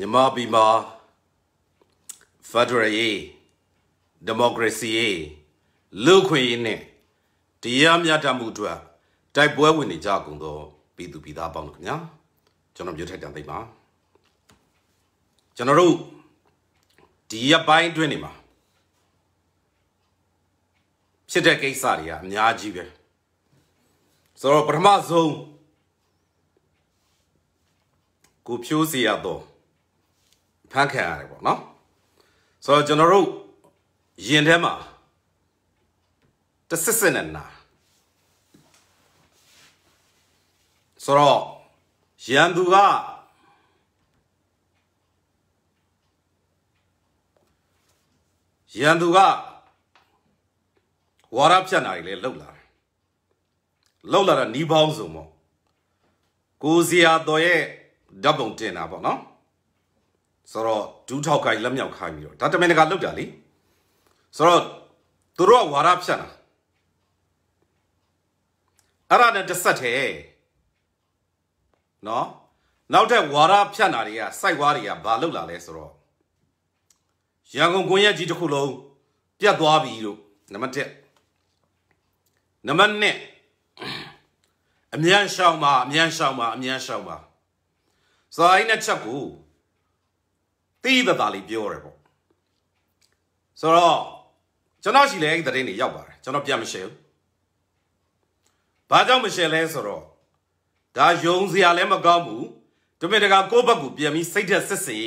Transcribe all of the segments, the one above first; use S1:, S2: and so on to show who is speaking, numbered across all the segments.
S1: မြမပြည်မှာ Federal ရေး Democracy ရေးလူခွေရေးနဲ့တရားမျှတမှုအတွက်တိုက်ပွဲဝင်နေကြကုန်သောပြည်သူပြည်သားပေါင်းတို့ခင်ဗျာကျွန်တော်မြို့ထက်တန်သိပါကျွန်တော်တို့ဒီရပိုင်းအတွင်းနေမှာဖြစ်တဲ့ကိစ္စတွေကအများကြီးပဲဆိုတော့ပထမဆုံးကိုဖြိုးစီရတော့ဖမ်းခံရတယ်ပေါ့နော်ဆိုတော့ကျွန်တော်တို့ယင်ထဲမှာတဆစ်စစ်နဲ့နာဆိုတော့ရန်သူကရန်သူကဝါရဖြတ်နိုင်လေလှုပ်လာတယ်လှုပ်လာတာနီးပေါင်းစုံပေါ့ကိုစရာတော်ရဲ့ဓာတ်ပုံတင်တာပေါ့နော်ဆိုတော့ဒူးထောက်ကိုင်လက်မြောက်ခိုင်းပြီးတော့ဒါတမင်တကာလောက်တာလေဆိုတော့သူတို့ကဝါရဖြတ်တာအဲ့ဒါနဲ့တဆက်တယ်နော်နောက်ထပ်ဝါရဖြတ်တာတွေကစိုက်ဝါတွေကဘာလောက်လာလဲဆိုတော့ရန်ကုန်ကွန်ရက်ကြီးတစ်ခုလုံးပြတ်သွားပြီလို့နံပါတ်1နံပါတ်2အမြန်ရှောင်းပါအမြန်ရှောင်းပါအမြန်ရှောင်းပါဆိုတော့အဲ့နဲ့ချက်ကိုသိသသာလေးပြောတယ်ပေါ့ဆိုတော့ကျွန်တော်ရှိလဲအဲ့ဒီသတင်းတွေရောက်ပါတယ်ကျွန်တော်ပြန်မရှယ်ဘူးဘာကြောင့်မရှယ်လဲဆိုတော့ဒါယုံစရာလည်းမကောင်းဘူးတမင်တကာကိုယ့်ဘက်ကိုပြန်ပြီးစိတ်သက်စစ်စေ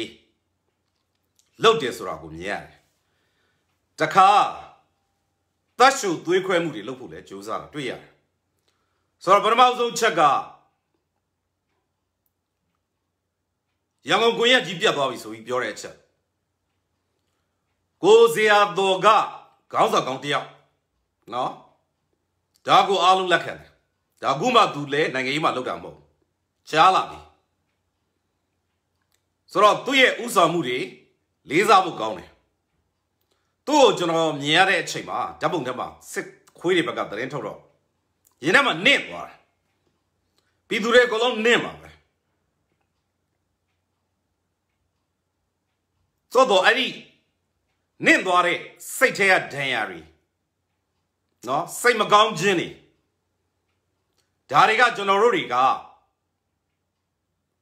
S1: လုတ်တယ်ဆိုတာကိုမြင်ရတယ်တခါတတ်ရှုသွေးခွဲမှုတွေလုတ်ဖို့လဲကြိုးစားတာတွေ့ရတယ်ဆိုတော့ပထမဆုံးချက်ကရန်ကုန်ကွန်ရက်ကြီးပြတ်သွားပြီဆိုပြီးပြောတဲ့အချက်ကိုဇေယတော်ကခေါင်းဆောင်ကောင်းတယောက်နော်ဒါကိုအားလုံးလက်ခံတယ်ဒါကူမှသူလဲနိုင်ငံရေးမှာလောက်တာမဟုတ်ချားလာပြီဆိုတော့သူ့ရဲ့ဥဆောင်မှုတွေလေးစားဖို့ကောင်းတယ်သူ့ကိုကျွန်တော်မြင်ရတဲ့အချိန်မှာဓာတ်ပုံထဲမှာစစ်ခွေးတွေဘက်ကတရင်ထုတ်တော့ရင်ထဲမှာနင့်သွားတယ်ပြည်သူတွေအကုန်လုံးနင့်ပါသို့တော့အဲ့ဒီနင့်သွားတဲ့စိတ်ထဲကဒဏ်ရာတွေနော်စိတ်မကောင်းခြင်းတွေဒါတွေကကျွန်တော်တို့တွေက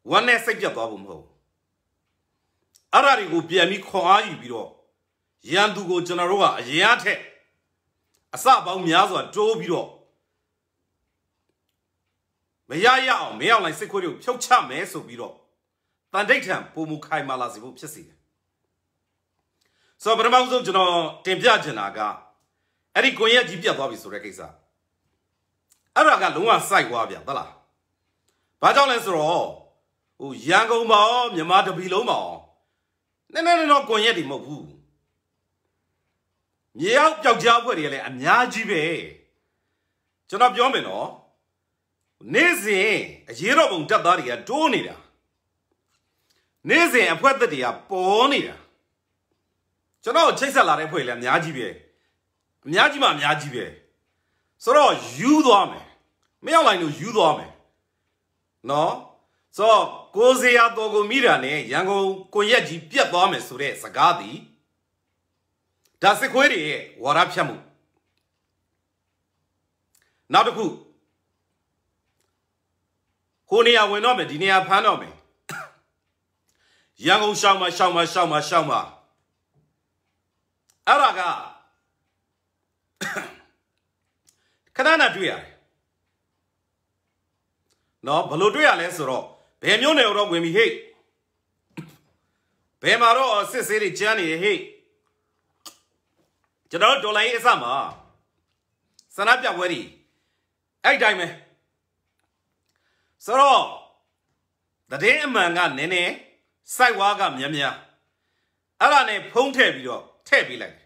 S1: ဝမ်းနဲ့စိတ်ပြတ်သွားဖို့မဟုတ်အဲ့ဒါတွေကိုပြန်ပြီးခွန်အားယူပြီးတော့ရန်သူကိုကျွန်တော်တို့ကအရင်အထက်အစပေါင်းများစွာတိုးပြီးတော့မရရအောင်မရောက်လိုက်စိတ်ခွေးတွေကိုဖြုတ်ချမယ်ဆိုပြီးတော့တန်တိတ်ထံပုံမူခိုင်မာလာစေဖို့ဖြစ်စေတယ်ဆိုတော့ပထမဆုံးကျွန်တော်တင်ပြချင်တာကအဲ့ဒီကိုရက်ကြီးပြတ်သွားပြီဆိုတဲ့ကိစ္စအဲ့ဒါကလုံးဝစိုက်သွားဗျဟုတ်လားဘာကြောင့်လဲဆိုတော့ဟိုရန်ကုန်မှာရောမြန်မာတပီလုံးမှာရောနည်းနည်းတော့ကွန်ရက်တွေမဟုတ်ဘူးမြေရောက်ပျောက်ကြားအဖွဲ့တွေကလည်းအများကြီးပဲကျွန်တော်ပြောမယ်နော်နေ့စဉ်အရေးတော်ပုံတက်သားတွေကတိုးနေတာနေ့စဉ်အဖွဲ့သက်တွေကပေါ်နေတာကျွန်တော်ချိတ်ဆက်လာတဲ့ဖွဲ့လည်းအများကြီးပဲအများကြီးမှအများကြီးပဲဆိုတော့ယူသွားမယ်မရောက်လိုက်လို့ယူသွားမယ်နော်ဆိုတော့ကိုစရာတော်ကိုမိတာနဲ့ရန်ကုန်ကိုရက်ကြီးပြတ်သွားမယ်ဆိုတဲ့စကားသည်ဒါစစ်ခွေးတွေရဲ့ဝါရဖြတ်မှုနောက်တစ်ခုကိုနေရာဝင်တော့မယ်ဒီနေရာဖမ်းတော့မယ်ရန်ကုန်ရှောင်းမှာရှောင်းမှာရှောင်းမှာရှောင်းမှာအဲ့ဒါကခဏနာတွေ့ရတယ်နော်ဘလို့တွေ့ရလဲဆိုတော့ဘယ်မျိုးနယ်တော့ဝင်ပြီဟိတ်ဘယ်မှာတော့စစ်ဆေးတွေကျန်းနေတယ်ဟိတ်ကျွန်တော်ဒေါ်လာရေးအစမှာစနပြပွဲတွေအဲ့တိုင်းပဲဆိုတော့တည်င်းအမှန်ကနည်းနည်းစိုက်ဝါးကများများအဲ့ဒါနဲ့ဖုံးထည့်ပြီးတော့ထည့်ပေးလိုက်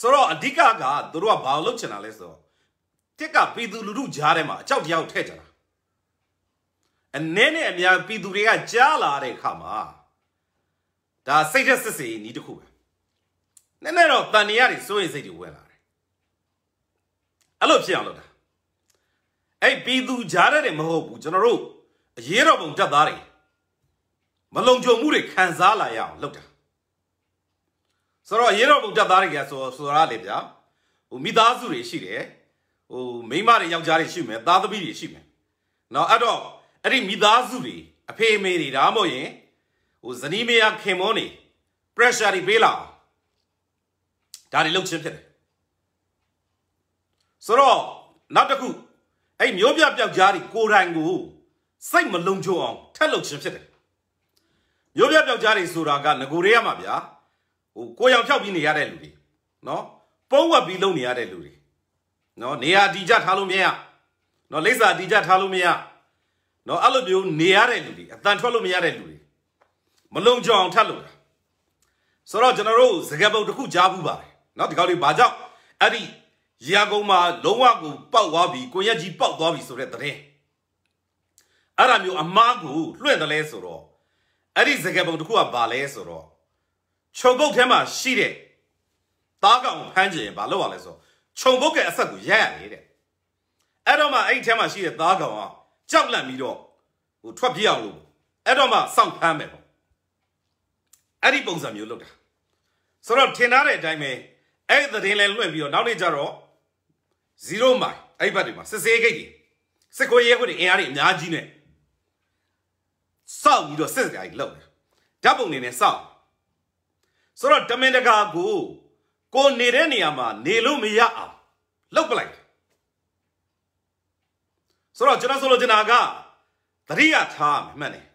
S1: ဆိုတော့အဓိကကသူတို့ကဘာလို့ချင်တာလဲဆိုတော့တစ်ကပြည်သူလူထုကြားထဲမှာအကြောက်ကြောက်ထဲ့ကြတာအနည်းနဲ့အများပြည်သူတွေကကြားလာတဲ့အခါမှာဒါစိတ်သက်စစ်စေနီးတစ်ခုပဲနည်းနည်းတော့တန်တရားတွေစိုးရိမ်စိတ်တွေဝင်လာတယ်အဲ့လိုဖြစ်အောင်လုပ်တာအဲ့ပြည်သူကြားထဲတယ်မဟုတ်ဘူးကျွန်တော်တို့အရေးတော်ပုံတက်သားတွေမလုံခြုံမှုတွေခံစားလာရအောင်လုပ်တာဆိုတော့ရေတော်ဘုဒ္ဓသားတွေကဆိုဆိုရလေဗျာဟိုမိသားစုတွေရှိတယ်ဟိုမိန်းမတွေယောက်ျားတွေရှိမယ်သားသမီးတွေရှိမယ်နော်အဲ့တော့အဲ့ဒီမိသားစုတွေအဖေအမေတွေဒါမှမဟုတ်ရင်ဟိုဇနီးမယားခင်မောနေ pressure တွေပေးလာဒါတွေလှုပ်ချင်းဖြစ်တယ်ဆိုတော့နောက်တစ်ခုအဲ့မျိုးပြပြောက်ကြားတွေကိုတိုင်ကိုစိတ်မလုံခြုံအောင်ထက်လှုပ်ချင်းဖြစ်တယ်မျိုးပြပြောက်ကြားတွေဆိုတာကငကိုတွေကမှဗျာဟိုကိုရောင်ဖြောက်ပြီးနေရတဲ့လူတွေနော်ပုံးဝက်ပြီးလုံနေရတဲ့လူတွေနော်နေရာတီကြထားလို့မရနော်လိပ်စာတီကြထားလို့မရနော်အဲ့လိုမျိုးနေရတဲ့လူတွေအတန်ထွက်လို့မရတဲ့လူတွေမလုံကြအောင်ထပ်လို့တာဆိုတော့ကျွန်တော်တို့စကပုံတစ်ခုကြားဘူးပါတယ်နော်ဒီကောက်လေးဘာကြောင့်အဲ့ဒီရာကုန်မှာ လုံးဝကို ပောက်သွားပြီကိုရက်ကြီးပောက်သွားပြီဆိုတဲ့တဲ့အဲ့ဒါမျိုးအမားကိုလွှင့်တယ်လဲဆိုတော့အဲ့ဒီစကပုံတစ်ခုကဘာလဲဆိုတော့ခြုံပုတ်ထဲမှာရှိတဲ့သားကောင်ဖမ်းကြရင်ဘာလုပ်ရလဲဆိုခြုံပုတ်ကအဆက်ကိုရရလေတဲ့အဲ့တော့မှအဲ့ထဲမှာရှိတဲ့သားကောင်ကကြောက်လန့်ပြီးတော့ဟိုထွက်ပြေးအောင်လို့အဲ့တော့မှစောင့်ဖမ်းမယ်ပေါ့အဲ့ဒီပုံစံမျိုးလုပ်တာဆိုတော့ထင်ထားတဲ့အတိုင်းပဲအဲ့ဒီသတင်းလဲလွှင့်ပြီးတော့နောက်နေ့ကျတော့0မိုင်အဲ့ဘက်တွေမှာစစ်စေးဂိတ်တွေစစ်ကိုရဲခွေတွေအင်အားတွေအများကြီးနဲ့စောက်ပြီးတော့စစ်ကြိုင်လောက်တယ်ဓာတ်ပုံနေနဲ့စောက်ဆိုတော့ဓမင်တကာကိုကိုနေတဲ့နေရာမှာနေလို့မရအောင်လှုပ်ပလိုက်ဆိုတော့ကျွန်တော်ဆိုလိုချင်တာကတတိယထားမှမှန်တယ်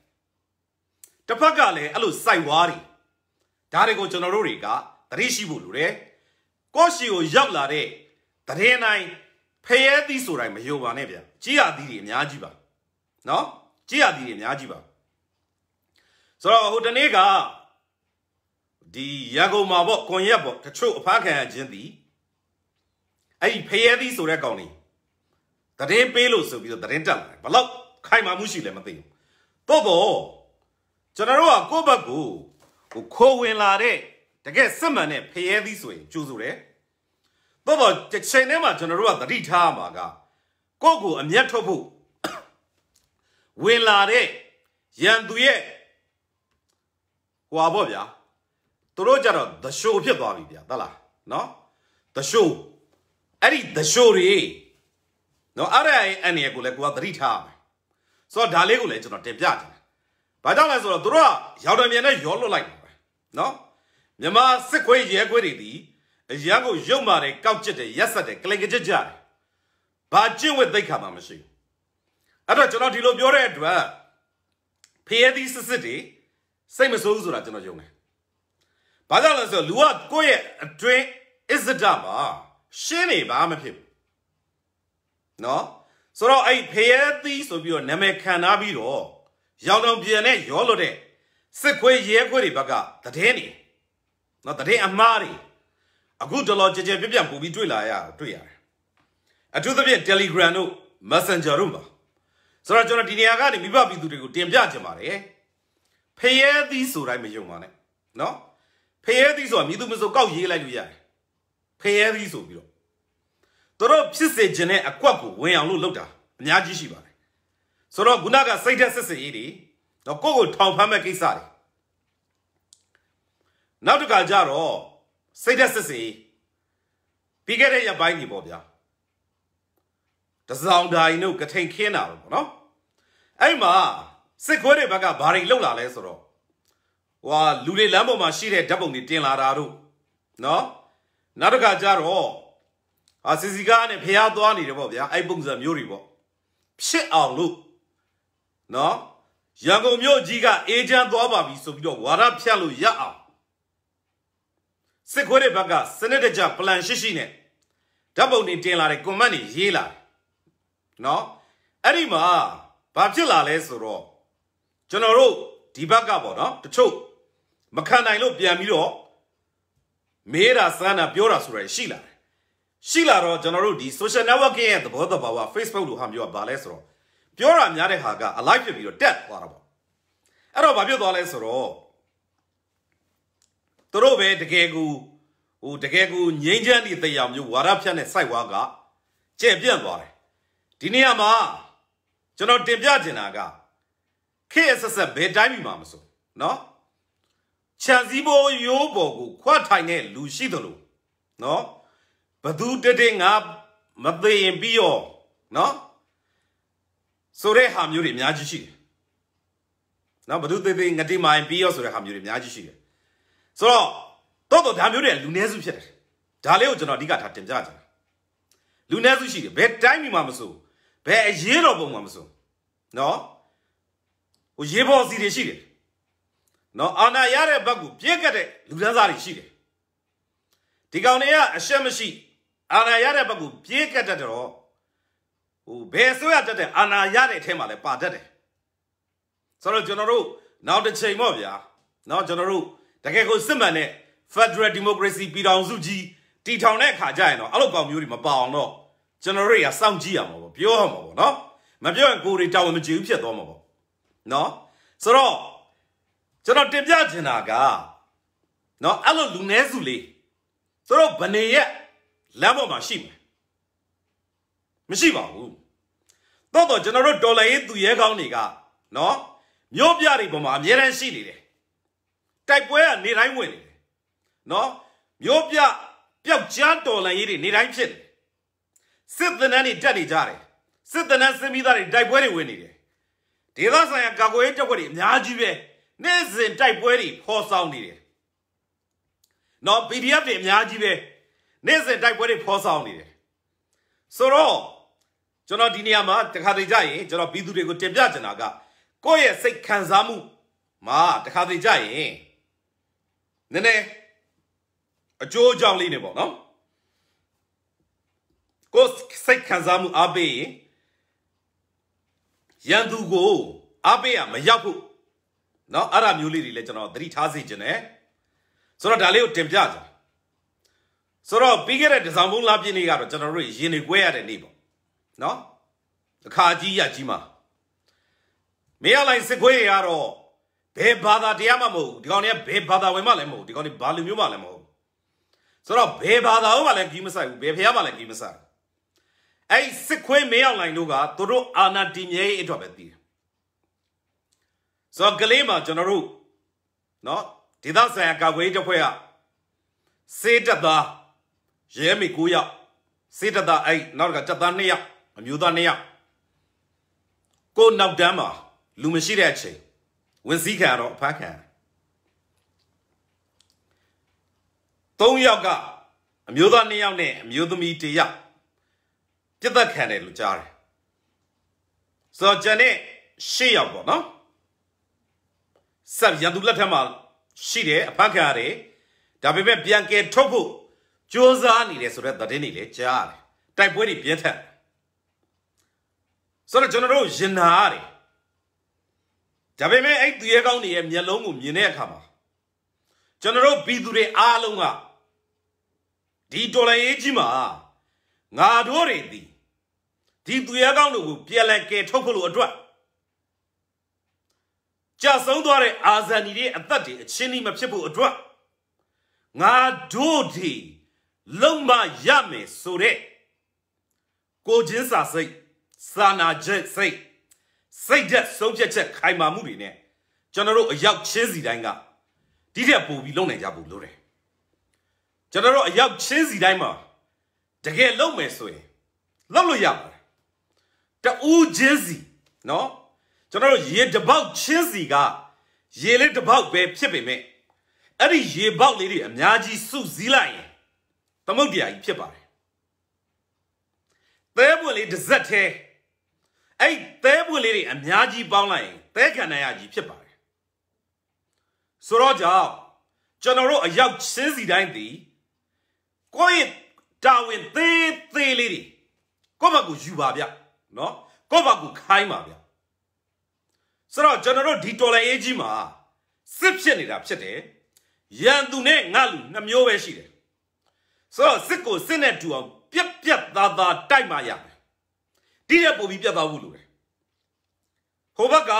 S1: တစ်ဖက်ကလည်းအဲ့လိုစိုက်ဝါးတွေဒါတွေကိုကျွန်တော်တို့တွေကတတိရှိဖို့လိုတယ်ကိုရှိကိုရောက်လာတဲ့တရင်တိုင်းဖယဲသီးဆိုတိုင်းမယုံပါနဲ့ဗျကြီးရသီးတွေအများကြီးပါနော်ကြီးရသီးတွေအများကြီးပါဆိုတော့ဟိုတနေ့ကဒီရန်ကုန်မှာပေါ့ကွန်ရက်ပေါ့တချို့အဖားခံရခြင်းသည်အဲ့ဒီဖရဲသည်ဆိုတဲ့ကောင်လေးတရင်ပေးလို့ဆိုပြီးတော့တရင်တက်လာတယ်ဘလောက်ခိုင်မာမှုရှိလဲမသိဘူးတော့တော့ကျွန်တော်တို့ကကိုယ့်ဘက်ကိုဟိုခိုးဝင်လာတဲ့တကယ်စစ်မှန်တဲ့ဖရဲသည်ဆိုရင်ကြိုးဆိုတယ်တော့တော့တစ်ချိန်တည်းမှာကျွန်တော်တို့ကသတိထားရမှာကကိုယ့်ကိုအမျက်ထုတ်ဖို့ဝင်လာတဲ့ရန်သူရဲ့ဟွာပေါ့ဗျာသူတို့ကြတော့သရှိုးဖြစ်သွားပြီဗျာဟုတ်လားနော်သရှိုးအဲ့ဒီသရှိုးတွေနော်အဲ့ဒါအနေကိုလည်းကိုကသတိထားရမယ်ဆိုတော့ဒါလေးကိုလည်းကျွန်တော်တင်ပြချင်တယ်ဘာကြောင့်လဲဆိုတော့သူတို့ကရောက်တယ်မြန်နဲ့ရောလွတ်လိုက်ပါနော်မြမစစ်ခွေးရဲခွေးတွေဒီအရန်ကိုရုပ်မာတယ်ကောက်ကျစ်တယ်ရက်ဆက်တယ်ကလိန်ကကြစ်ကြတယ်ဘာကျင့်ဝတ်သိက္ခာမှမရှိဘူးအဲ့တော့ကျွန်တော်ဒီလိုပြောတဲ့အတွက်ဖျဲသီးစစ်စစ်တွေစိတ်မဆိုးဘူးဆိုတာကျွန်တော်ယုံတယ်ဘာကြောင့်လဲဆိုတော့လူကကိုယ့်ရဲ့အတွင်းအစ္စဒမှာရှင်းနေပါမဖြစ်ဘူးเนาะဆိုတော့အဲ့ဖယဲသီးဆိုပြီးတော့နာမည်ခံထားပြီးတော့ရောင်တောင်ပြန်နဲ့ရောလို့တဲ့စစ်ခွေးရဲခွေးတွေဘက်ကတည်နေเนาะတည်အမားတွေအခုတော်တော်ကြကြပြပြပူပြီးတွေ့လာရတွေ့ရတယ်အထူးသဖြင့် Telegram တို့ Messenger တို့မှာဆိုတော့ကျွန်တော်ဒီနေရာကနေမိဘပြည်သူတွေကိုတင်ပြချင်ပါတယ်ဖယဲသီးဆိုတိုင်းမယုံပါနဲ့เนาะဖရဲသီးဆိုတာမြည်သူမစိုးကောက်ရေးလိုက်လို့ရတယ်ဖရဲသီးဆိုပြီးတော့တို့ဖြစ်စေခြင်းနဲ့အကွက်ကိုဝင်အောင်လို့လုပ်တာအများကြီးရှိပါတယ်ဆိုတော့ခုနကစိတ်သက်စစ်စစ်ရေးတွေတော့ကိုယ့်ကိုထောင်ဖမ်းမဲ့ကိစ္စတွေနောက်တစ်ခါကျတော့စိတ်သက်စစ်စစ်ပြီးခဲ့တဲ့ရက်ပိုင်းကြီးပေါ့ဗျာတစောင်းတိုင်းတို့ကထိန်ခင်းတာပေါ့နော်အဲ့မှာစစ်ခွဲတွေဘက်ကဘာတွေလှုပ်လာလဲဆိုတော့ဟိုဟာလူတွေလမ်းပေါ်မှာရှိတဲ့ဓာတ်ပုံတွေတင်လာတာတို့နော်နောက်တစ်ခါကျတော့ဟာစီစီကားနဲ့ဖျားသွားနေတယ်ပေါ့ဗျာအဲ့ပုံစံမျိုးတွေပေါ့ဖြစ်အောင်လို့နော်ရန်ကုန်မြို့ကြီးကအေဂျင့်သွားပါပြီဆိုပြီးတော့ဝါရဖြတ်လို့ရအောင်စစ်ခွေးတွေဘက်ကစနစ်တကျ plan ရှိရှိနဲ့ဓာတ်ပုံတွေတင်လာတဲ့ comment တွေရေးလာနော်အဲ့ဒီမှာဘာဖြစ်လာလဲဆိုတော့ကျွန်တော်တို့ဒီဘက်ကပေါ့နော်တချို့မခံနိုင်လို့ပြန်ပြီးတော့မေးတာစမ်းတာပြောတာဆိုတာရှိလာတယ်ရှိလာတော့ကျွန်တော်တို့ဒီ social networking ရဲ့သဘောတဘာဝ Facebook လို့ဟာမျိုးကဘာလဲဆိုတော့ပြောတာများတဲ့ဟာက alive ဖြစ်ပြီးတော့တက်သွားတာပေါ့အဲ့တော့ဘာဖြစ်သွားလဲဆိုတော့သူတို့ပဲတကယ်ကိုဟိုတကယ်ကိုငိမ့်ချမ်းဒီတရားမျိုးဝါရဖြတ်နဲ့စိုက်ဝါကကျဲ့ပြန့်သွားတယ်ဒီနေရာမှာကျွန်တော်တင်ပြချင်တာကခေတ်ဆက်ဆက်ဘယ်တိုင်းပြီမှာမဆိုနော်ခြံစည်းဘိုးရိုးပေါ်ကိုခွတ်ထိုင်တဲ့လူရှိသလိုနော်ဘသူတတဲ့ငါမသိရင်ပြီးရောနော်ဆိုတဲ့ဟာမျိုးတွေအများကြီးရှိတယ်နော်ဘသူသေးသေးငတိမိုင်ပြီးရောဆိုတဲ့ဟာမျိုးတွေအများကြီးရှိတယ်ဆိုတော့တော်တော်ဒါမျိုးတွေကလူနည်းစုဖြစ်တယ်ဒါလေးကိုကျွန်တော်အဓိကထားတင်ပြချင်တာလူနည်းစုရှိတယ်ဘယ်တိုင်းပြည်မှာမဆိုဘယ်အရေးတော်ပုံမှာမဆိုနော်ဟိုရေးပေါ်စီတွေရှိတယ်နော်အာနာရတဲ့ဘက်ကိုပြည့်ကတဲ့လူဒန်းစားတွေရှိတယ်ဒီကောင်တွေကအရှက်မရှိအာနာရတဲ့ဘက်ကိုပြေးကတ်တတ်တော့ဟိုဘယ်ဆိုရတတ်တဲ့အာနာရတဲ့အထဲမှာလဲပါတတ်တယ်ဆိုတော့ကျွန်တော်တို့နောက်တစ်ချိန်ပေါ့ဗျာเนาะကျွန်တော်တို့တကယ်ကိုစစ်မှန်တဲ့ Federal Democracy ပြည်ထောင်စုကြီးတည်ထောင်တဲ့အခါကျရင်တော့အဲ့လိုကောင်မျိုးတွေမပေါအောင်တော့ကျွန်တော်တို့ရစောင့်ကြည့်ရမှာပေါ့ပြောရမှာပေါ့เนาะမပြောရင်ကိုယ်တွေတာဝန်မကျေဘူးဖြစ်သွားမှာပေါ့เนาะဆိုတော့ကျွန်တော်တင်ပြချင်တာကနော်အဲ့လိုလူနည်းစုလေးသူတို့ဗနေရဲ့လမ်းပေါ်မှာရှိမယ်မရှိပါဘူးတော့တော့ကျွန်တော်တို့တော်လိုင်းရေးသူရဲကောင်းတွေကနော်မြို့ပြတွေပေါ်မှာအများတန်းရှိနေတယ်တိုက်ပွဲကနေတိုင်းဝင်နေတယ်နော်မြို့ပြပျောက်ကြားတော်လိုင်းရေးတွေနေတိုင်းဖြစ်တယ်စစ်သဏ္ဍာန်တွေတက်နေကြတယ်စစ်သဏ္ဍာန်စစ်မိသားတွေတိုက်ပွဲတွေဝင်နေတယ်ဒေသဆိုင်ရာကာကွယ်ရေးတပ်ဖွဲ့တွေအများကြီးပဲနေ့စဉ်တိုက်ပွဲတွေဖော်ဆောင်နေတယ်။နော် PDF တွေအများကြီးပဲနေ့စဉ်တိုက်ပွဲတွေဖော်ဆောင်နေတယ်။ဆိုတော့ကျွန်တော်ဒီနေရာမှာတခါတလေကြာရင်ကျွန်တော်ပြည်သူတွေကိုတင်ပြချင်တာကကိုယ့်ရဲ့စိတ်ခံစားမှုမှာတခါတလေကြာရင်နည်းနည်းအကျိုးအကြောင်းလေးနေပေါ့နော်။ကိုယ်စိတ်ခံစားမှုအားပေးရင်ရန်သူကိုအားပေးရမရောက်ဘူးနော်အဲ့ဒါမျိုးလေးတွေလည်းကျွန်တော်သတိထားစေချင်တယ်ဆိုတော့ဒါလေးကိုတင်ပြကြဆိုတော့ပြီးခဲ့တဲ့ဒီဇင်ဘာလပြည့်နေ့ကတော့ကျွန်တော်တို့ရင်တွေကွဲရတဲ့နေ့ပေါ့နော်အခါကြီးရကြီးမှာမေရလိုင်းစစ်ခွေးတွေကတော့ဘယ်ဘာသာတရားမှမဟုတ်ဒီကောင်တွေကဘယ်ဘာသာဝင်မှလည်းမဟုတ်ဒီကောင်တွေဘာလူမျိုးမှလည်းမဟုတ်ဆိုတော့ဘယ်ဘာသာဝင်မှလည်းကြီးမဆိုင်ဘူးဘယ်ဖျားမှလည်းကြီးမဆိုင်အဲ့စစ်ခွေးမေရလိုင်းတို့ကသူတို့အာဏာတည်မြဲရေးအတွက်ပဲတည်တယ်ဆိုတော့ကလေးမှာကျွန်တော်တို့เนาะဒေသဆိုင်ရာကာကွယ်ရေးတပ်ဖွဲ့ကစေတသားရဲမေ9ယောက်စေတသားအဲ့နောက်ကတပ်သား2ယောက်အမျိုးသား2ယောက်ကိုနောက်တန်းမှာလူမရှိတဲ့အချိန်ဝင်စည်းခံရတော့အဖမ်းခံ3ယောက်ကအမျိုးသား2ယောက်နဲ့အမျိုးသမီး1ယောက်ပြစ်သက်ခံတယ်လို့ကြားတယ်ဆိုတော့ဂျန်နဲ့6ယောက်ပေါ့နော်ဆက်ရန်သူလက်ထက်မှာရှိတယ်အဖက်ခံရတယ်ဒါပေမဲ့ပြန်ကယ်ထုတ်ဖို့ကြိုးစားနေတယ်ဆိုတဲ့သတင်းတွေလည်းကြားရတယ်တိုက်ပွဲတွေပြင်းထန်ဆိုတော့ကျွန်တော်တို့ရင်နာရတယ်ဒါပေမဲ့အဲ့သူရဲကောင်းတွေရဲ့မျက်လုံးကို မြင်တဲ့အခါမှာကျွန်တော်တို့ပြည်သူတွေအားလုံးကဒီဒေါ်လာရေးကြီးမှာငါတို့တွေဒီဒီသူရဲကောင်းတွေကိုပြန်လည်ကယ်ထုတ်ဖို့လို့အတွက်ကြာဆုံးသွားတဲ့အာဇာနည်တွေအသက်တွေအချင်းကြီးမဖြစ်ဖို့အတွက်ငါတို့ဒီလုံမရမယ်ဆိုတဲ့ကိုချင်းစာစိတ်စာနာချက်စိတ်စိတ်သက်ဆုံးဖြတ်ချက်ခိုင်မာမှုတွေနဲ့ကျွန်တော်တို့အရောက်ချင်းစီတိုင်းကဒီထက်ပိုပြီးလုပ်နိုင်ကြဖို့လိုတယ်ကျွန်တော်တို့အရောက်ချင်းစီတိုင်းမှာတကယ်လုပ်မယ်ဆိုရင်လုပ်လို့ရပါတယ်တူးချင်းစီနော်ကျွန်တော်တို့ရေတပေါက်ချင်းစီကရေလေးတပေါက်ပဲဖြစ်ပေမဲ့အဲ့ဒီရေပေါက်လေးတွေအများကြီးစုစည်းလိုက်ရင်သမုတ်တရားကြီးဖြစ်ပါတယ်သဲပွင့်လေးတစ်စက်သေးအဲ့သဲပွင့်လေးတွေအများကြီးပေါင်းလိုက်ရင်သဲခန္ဓာရကြီးဖြစ်ပါတယ်ဆိုတော့ကြောင့်ကျွန်တော်တို့အရောက်ချင်းစီတိုင်းသည်ကိုယ့်ရဲ့တာဝန်သေးသေးလေးတွေကိုယ့်ဘက်ကိုယူပါဗျနော်ကိုယ့်ဘက်ကိုခိုင်းပါဗျဆိုတော့ကျွန်တော်တို့ဒီတော်လိုင်းအေးကြီးမှာစစ်ဖြစ်နေတာဖြစ်တယ်ရန်သူနဲ့ငါလူနှမျိုးပဲရှိတယ်ဆိုတော့စစ်ကိုစစ်နဲ့တူအောင်ပြက်ပြက်သားသားတိုက်မှရမယ်ဒီရက်ပုံပြီးပြက်သားဖို့လိုတယ်ဟိုဘက်က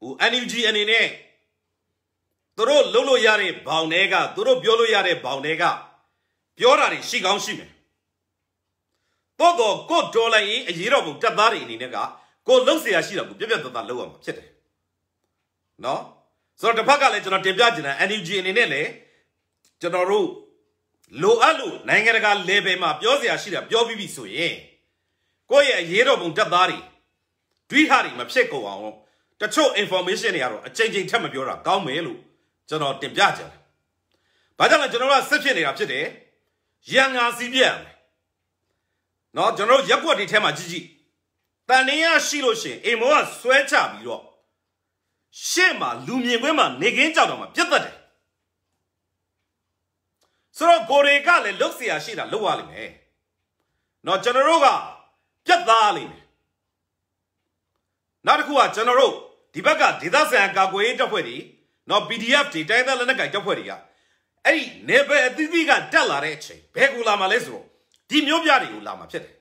S1: ဟို NUG အနေနဲ့သူတို့လုံးလို့ရတဲ့ဘောင်တွေကသူတို့ ပြောလို့ရတဲ့ဘောင်တွေကပြောတာတွေရှိကောင်းရှိမယ်တော်တော်ကိုဒေါ်လာရင်းအရေးတော်ပုံတက်သားတွေအနေနဲ့ကကိုလှုပ်เสียရှိတာကိုပြပြတသားလှုပ်ရမှာဖြစ်တယ်နော်ဆိုတော့တစ်ဖက်ကလည်းကျွန်တော်တင်ပြချင်တာ NUG အနေနဲ့လည်းကျွန်တော်တို့လိုအပ်လို့နိုင်ငံတကာ level မှာပြောเสียရှိတာပြောပြီးပြီဆိုရင်ကိုယ့်ရဲ့အရေးတော်ပုံတက်သားတွေဒွိဟတွေမဖြစ်ကုန်အောင်တချို့ information တွေကတော့အချိန်ချင်းထပ်မပြောတာကောင်းမယ်လို့ကျွန်တော်တင်ပြချင်တယ်။ဘာကြောင့်လဲကျွန်တော်ကစစ်ဖြစ်နေတာဖြစ်တယ်။ရန်ငါစီပြက်။နော်ကျွန်တော်ရက်ွက်တွေထဲမှာကြီးကြီးန်လင်းရရှိလို့ရှင်အိမ်မောကဆွဲချပြီးတော့ရှေ့မှာလူမြင်ကွင်းမှာနေကင်းကြောက်တော့မှပြတ်သက်တယ်ဆိုတော့ကိုရီကလည်းလုတ်เสียရှိတာလုတ်ရလိမ့်မယ်။နော်ကျွန်တော်တို့ကပြတ်သားလိမ့်မယ်။နောက်တစ်ခုကကျွန်တော်တို့ဒီဘက်ကဒေသဆိုင်ရာကာကွယ်ရေးတပ်ဖွဲ့တွေနော် PDF တွေတိုင်းသားလက်နက်ကိုင်တပ်ဖွဲ့တွေကအဲ့ဒီ level အသီးသီးကတက်လာတဲ့အချိန်ဘယ်ကူလာမှာလဲဆိုတော့ဒီမျိုးပြတွေကိုလာမှာဖြစ်တယ်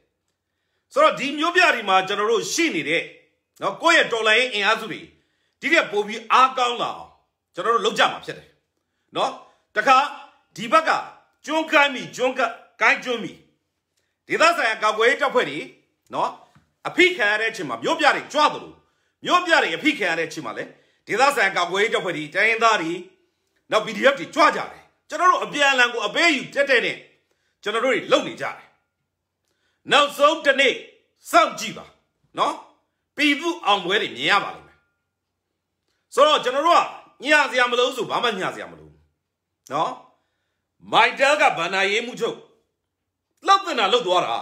S1: ဆိုတော့ဒီမျိုးပြတွေမှာကျွန်တော်တို့ရှိနေတဲ့နော်ကိုယ့်ရဲ့တော်လိုင်းအင်အားစုတွေဒီကပို့ပြီးအားကောင်းလာအောင်ကျွန်တော်တို့လုပ်ကြမှာဖြစ်တယ်နော်တခါဒီဘက်ကကျွန်းကိုင်းပြီကျွန်းကကိုင်းကျွန်းပြီဒေသဆိုင်ရာကာကွယ်ရေးတပ်ဖွဲ့တွေနော်အဖိခံရတဲ့အချိန်မှာမြို့ပြတွေကြွသလိုမြို့ပြတွေအဖိခံရတဲ့အချိန်မှာလည်းဒေသဆိုင်ရာကာကွယ်ရေးတပ်ဖွဲ့တွေတိုင်းရင်းသားတွေနောက် PDF တွေကြွကြတယ်ကျွန်တော်တို့အပြန်အလှန်ကိုအပေးယူတက်တဲ့နဲ့ကျွန်တော်တို့တွေလုပ်နေကြတယ်နောက်ဆုံးတစ်နေ့စောင့်ကြည့်ပါနော်ပြည်မှုအောင်ပွဲတွေမြင်ရပါလိမ့်မယ်ဆိုတော့ကျွန်တော်တို့ကညှစရာမလိုဆိုဘာမှညှစရာမလိုနော်မိုက်တယ်ကဗန္နာရေးမှုချုပ်လောက်တင်တာလောက်သွားတာ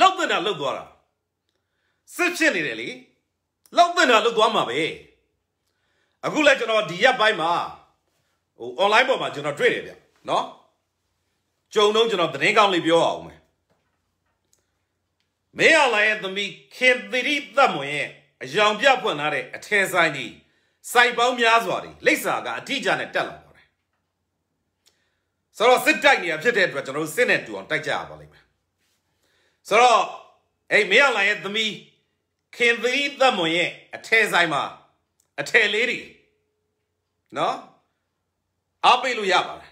S1: လောက်တင်တာလောက်သွားတာစစ်ဖြစ်နေတယ်လေလောက်တင်တာလောက်သွားမှာပဲအခုလည်းကျွန်တော်ဒီရက်ပိုင်းမှာဟို online ပေါ်မှာကျွန်တော်တွေ့တယ်ဗျနော်ကြုံတော့ကျွန်တော်သတင်းကောင်းလေးပြောအောင်မယ်မင်းအောင်လှိုင်ရဲ့သမီးခင်သီရိသက်မွန်ရဲ့အယောင်ပြဖွင့်ထားတဲ့အထယ်ဆိုင်ဒီစိုက်ပေါင်းများစွာတွေလိပ်စာကအထိကြနဲ့တက်လာပါတယ်ဆိုတော့စစ်တိုက်နေတာဖြစ်တဲ့အတွက်ကျွန်တော်တို့စစ်နဲ့တူအောင်တိုက်ကြရပါလိမ့်မယ်ဆိုတော့အဲ့မင်းအောင်လှိုင်ရဲ့သမီးခင်သီရိသက်မွန်ရဲ့အထယ်ဆိုင်မှာအထယ်လေးတွေနော်အားပေးလို့ရပါတယ်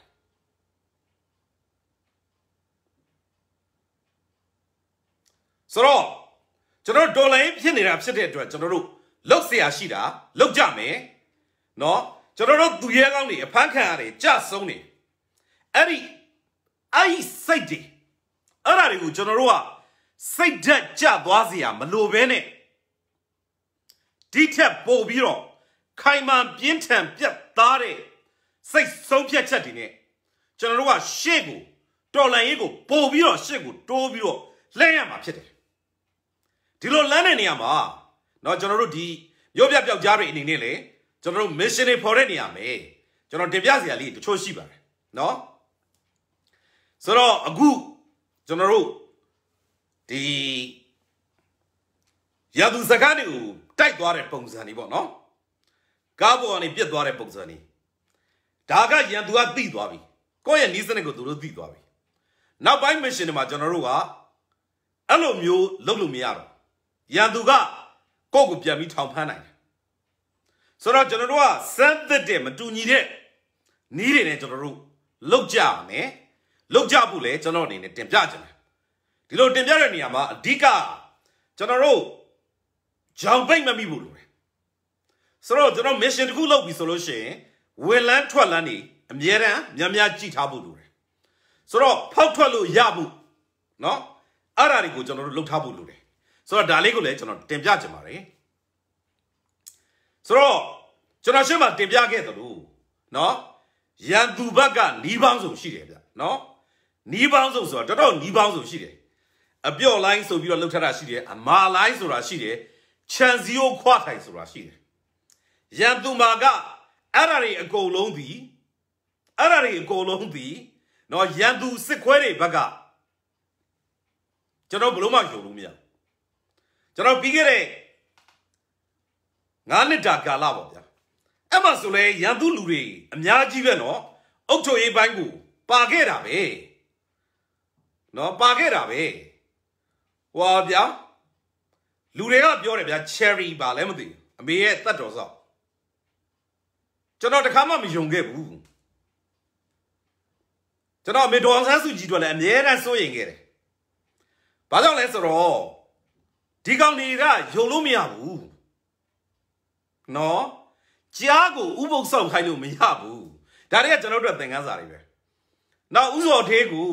S1: ဆိုတော့ကျွန်တော်ဒေါ်လာရင်းဖြစ်နေတာဖြစ်တဲ့အတွက်ကျွန်တော်တို့လောက်เสียရှိတာလောက်ကြမယ်เนาะကျွန်တော်တို့သူရဲကောင်းတွေအဖမ်းခံရတယ်ကြဆုံးနေအဲ့ဒီအဲ့ဒီစိတ်တွေအဲ့ဒါတွေကိုကျွန်တော်တို့ကစိတ်ဓာတ်ကြသွားเสียမလိုဘဲနဲ့ဒီထက်ပိုပြီးတော့ခိုင်မာပြင်းထန်ပြတ်သားတဲ့စိတ်ဆုံးဖြတ်ချက်တွေနဲ့ကျွန်တော်တို့ကရှေ့ကိုတော်လန်ရေးကိုပို့ပြီးတော့ရှေ့ကိုတိုးပြီးတော့လှည့်ရမှာဖြစ်တယ်ဒီလိုလမ်းတဲ့နေရာမှာเนาะကျွန်တော်တို့ဒီမြို့ပြပျောက်ကြားတွေအနေနဲ့လေကျွန်တော်တို့ missionary ပေါ်တဲ့နေရာမှာကျွန်တော်တင်ပြစရာလေးတချို့ရှိပါတယ်เนาะဆိုတော့အခုကျွန်တော်တို့ဒီရသူစကားတွေကိုတိုက်သွားတဲ့ပုံစံတွေပေါ့နော်ကားပေါ်ကနေပြက်သွားတဲ့ပုံစံတွေဒါကရန်သူကတိသွားပြီကိုယ့်ရဲ့နီးစနစ်ကိုသူတို့တိသွားပြီနောက်ပိုင်းမစ်ရှင်တွေမှာကျွန်တော်တို့ကအဲ့လိုမျိုးလုပ်လို့မရတော့ရန်သူကကိုယ့်ကိုပြန်ပြီးထောင်ဖမ်းနိုင်တယ်ဆိုတော့ကျွန်တော်တို့ကစမ်းသစ်တဲ့မတူညီတဲ့နီးတွေနဲ့ကျွန်တော်တို့လောက်ကြအောင်ねလောက်ကြဖို့လဲကျွန်တော်အနေနဲ့တင်ပြကြတယ်ဒီလိုတင်ပြတဲ့နေရာမှာအဓိကကျွန်တော်တို့ကြောင်ပိတ်မမိဘူးလို့တယ်ဆိုတော့ကျွန်တော် mission တစ်ခုလုပ်ပြီဆိုလို့ရှိရင်ဝင်လန်းထွက်လန်းနေအမြဲတမ်းများများကြည့်ထားဖို့လိုတယ်ဆိုတော့ဖောက်ထွက်လို့ရဖို့เนาะအဲ့ဒါတွေကိုကျွန်တော်တို့လုပ်ထားဖို့လိုတယ်ဆိုတော့ဒါလေးကိုလည်းကျွန်တော်တင်ပြချင်ပါတယ်ဆိုတော့ကျွန်တော်ရှင်းမှာတင်ပြခဲ့သလိုเนาะရန်သူဘက်ကနီးပေါင်းစုံရှိတယ်ဗျเนาะနီးပေါင်းစုံဆိုတော့တော်တော်နီးပေါင်းစုံရှိတယ်အပြော့လိုင်းဆိုပြီးတော့လှုပ်ထတာရှိတယ်အမာလိုင်းဆိုတာရှိတယ်ခြံစည်းကိုခွထိုင်ဆိုတာရှိတယ်ရန်သူမာကအဲ့ဒါတွေအကုန်လုံးဒီအဲ့ဒါတွေအကုန်လုံးဒီเนาะရန်သူစစ်ခွဲတွေဘက်ကကျွန်တော်ဘလို့မှယုံလို့မရဘူးကျွန်တော်ပြီးခဲ့တဲ့9နှစ်တာကာလပါဗျာအဲ့မှာဆိုလဲရန်သူလူတွေအများကြီးပဲနော်အုတ်ချိုရေးပိုင်းကိုပါခဲ့တာပဲနော်ပါခဲ့တာပဲဟွာဗျာလူတွေကပြောတယ်ဗျာ cherry ပါလဲမသိအမေရဲ့တတ်တော်ဆောင်ကျွန်တော်တခါမှမယုံခဲ့ဘူးကျွန်တော်အမေတော်ဆန်းစုကြည်တို့လည်းအမြဲတမ်းစိုးရိမ်ခဲ့တယ်ဘာကြောင့်လဲဆိုတော့ဒီကောင်တွေကယုံလို့မရဘူးနော်ကြားကိုဥပုပ်ဆောင်ခိုင်းလို့မရဘူးဒါတွေကကျွန်တော်တို့သင်ခန်းစာတွေပဲနောက်ဥဇော်ထေးကို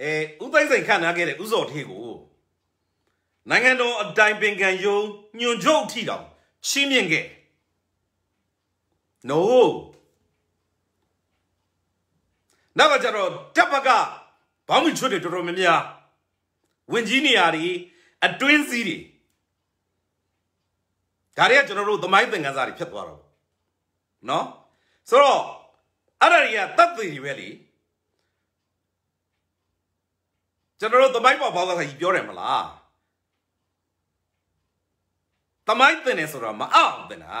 S1: အဲဥသိမ့်စိန်ခန့်ထားခဲ့တဲ့ဥဇော်ထေးကိုနိုင်ငံတော်အတိုင်ပင်ခံယုံညွန်ချုပ်အထိတောင်ချီးမြှင့်ခဲ့ no နောက်ကကျတော့တပ်ဘကဘောင်းမီချွတ်တွေတော်တော်များများဝင်ကြီးနေရာတွေအတွင်းစီးတွေဒါတွေကကျွန်တော်တို့သမိုင်းသင်ခန်းစာတွေဖြစ်သွားတော့နော်ဆိုတော့အဲ့ဒါတွေကတတ်သိတွေပဲလေကျွန်တော်တို့သမိုင်းပေါ်ဘောက်သားကြီးပြောတယ်မလားသမိုင်းသင်တယ်ဆိုတာမအောင်သင်တာ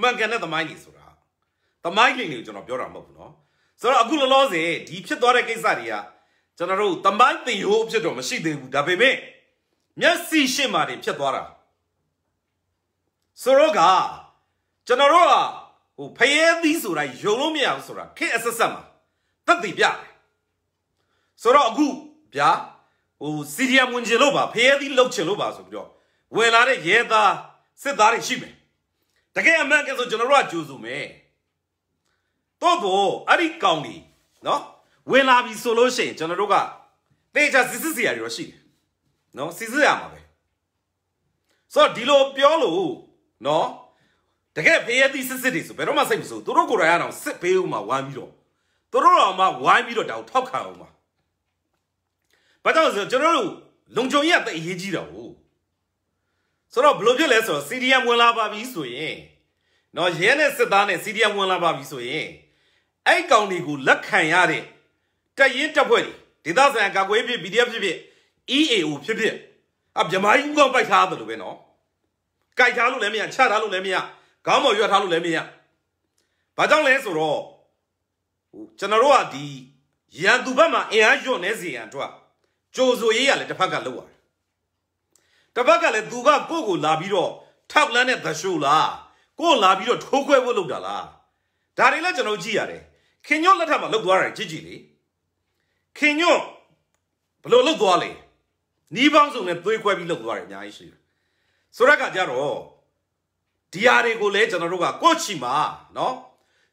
S1: မှန်ကန်တဲ့သမိုင်းကြီးဆိုတာသမိုင်းလိမ့်တွေကိုကျွန်တော်ပြောတာမဟုတ်ဘူးနော်ဆိုတော့အခုလောလောဆယ်ဒီဖြစ်သွားတဲ့ကိစ္စတွေကကျွန်တော်တို့တမိုင်းတင်ဟိုးဖြစ်တော့မရှိသေးဘူးဒါပေမဲ့မျက်စိရှေ့မှာတင်ဖြစ်သွားတာဆိုတော့ကကျွန်တော်တို့ကဟိုဖယဲသီးဆိုတာယုံလို့မရဘူးဆိုတာခက်အဆက်ဆက်မှာတက်တည်ပြတယ်ဆိုတော့အခုဗျာဟိုစီရီယမ်ဝင်ချင်လို့ပါဖယဲသီးလောက်ချင်လို့ပါဆိုပြီးတော့ဝင်လာတဲ့ရဲသားစစ်သားတွေရှိမယ်တကယ်အမှန်ကဲဆိုကျွန်တော်တို့ကကြိုးစုမယ်တော့ဘောအဲ့ဒီကောင်ကြီးနော်ဝင်လာပြီဆိုလို့ရှိရင်ကျွန်တော်တို့ကတေချာစစ်စစ်စီရတွေတော့ရှိတယ်နော်စစ်စစ်ရမှာပဲဆိုတော့ဒီလိုပြောလို့နော်တကယ်ဖေးရသည့်စစ်စစ်တွေဆိုဘယ်တော့မှစိတ်မစိုးသူတို့ကိုယ်တိုင်ကတော့စစ်ဖေးဦးမှာဝိုင်းပြီးတော့သူတို့တော်မှာဝိုင်းပြီးတော့တောင်ထောက်ခံအောင်ပါဘာကြောင့်ဆိုကျွန်တော်တို့လုံခြုံရေးကအရေးကြီးတာဟုတ်ဆိုတော့ဘယ်လိုဖြစ်လဲဆိုတော့ CDM ဝင်လာပါပြီဆိုရင်နော်ရဲနဲ့စစ်သားနဲ့ CDM ဝင်လာပါပြီဆိုရင်အဲ့ကောင်တွေကိုလက်ခံရတဲ့တက်ရင်တက်ဖွဲ့တွေဒေသဆိုင်ကာကွယ်ဖြစ် PDF ဖြစ်ဖြစ် EAO ဖြစ်ဖြစ်အမြမိုင်းဦးကောင်ပိုက်ထားတယ်လို့ပဲနော်ကြိုက်ထားလို့လည်းမရချထားလို့လည်းမရခေါင်းပေါ်ရွက်ထားလို့လည်းမရဘာကြောင့်လဲဆိုတော့ဟိုကျွန်တော်တို့ကဒီရန်သူဘက်မှာအင်အားညွန့်နေစီရန်အတွက်ကြိုဆိုရေးရလဲတစ်ဖက်ကလောက်ရတယ်တစ်ဖက်ကလည်းသူကကိုယ့်ကိုလာပြီးတော့ထောက်လန်းတဲ့သရှိုးလားကိုယ်လာပြီးတော့ထိုးခွဲဖို့လုပ်တာလားဒါတွေလည်းကျွန်တော်ကြည့်ရတယ်ခင်ညော့လက်ထက်မှာလုပ်သွားတယ်ကြည့်ကြည့်လေခင်ညွန့်ဘလို့လုတ်သွားလဲနီးပေါင်းစုံနဲ့သွေးခွဲပြီးလုတ်သွားတယ်အများကြီးရှိတယ်ဆိုရက်ကကြတော့ဒီဟာတွေကိုလည်းကျွန်တော်တို့ကကိုချီမှာနော်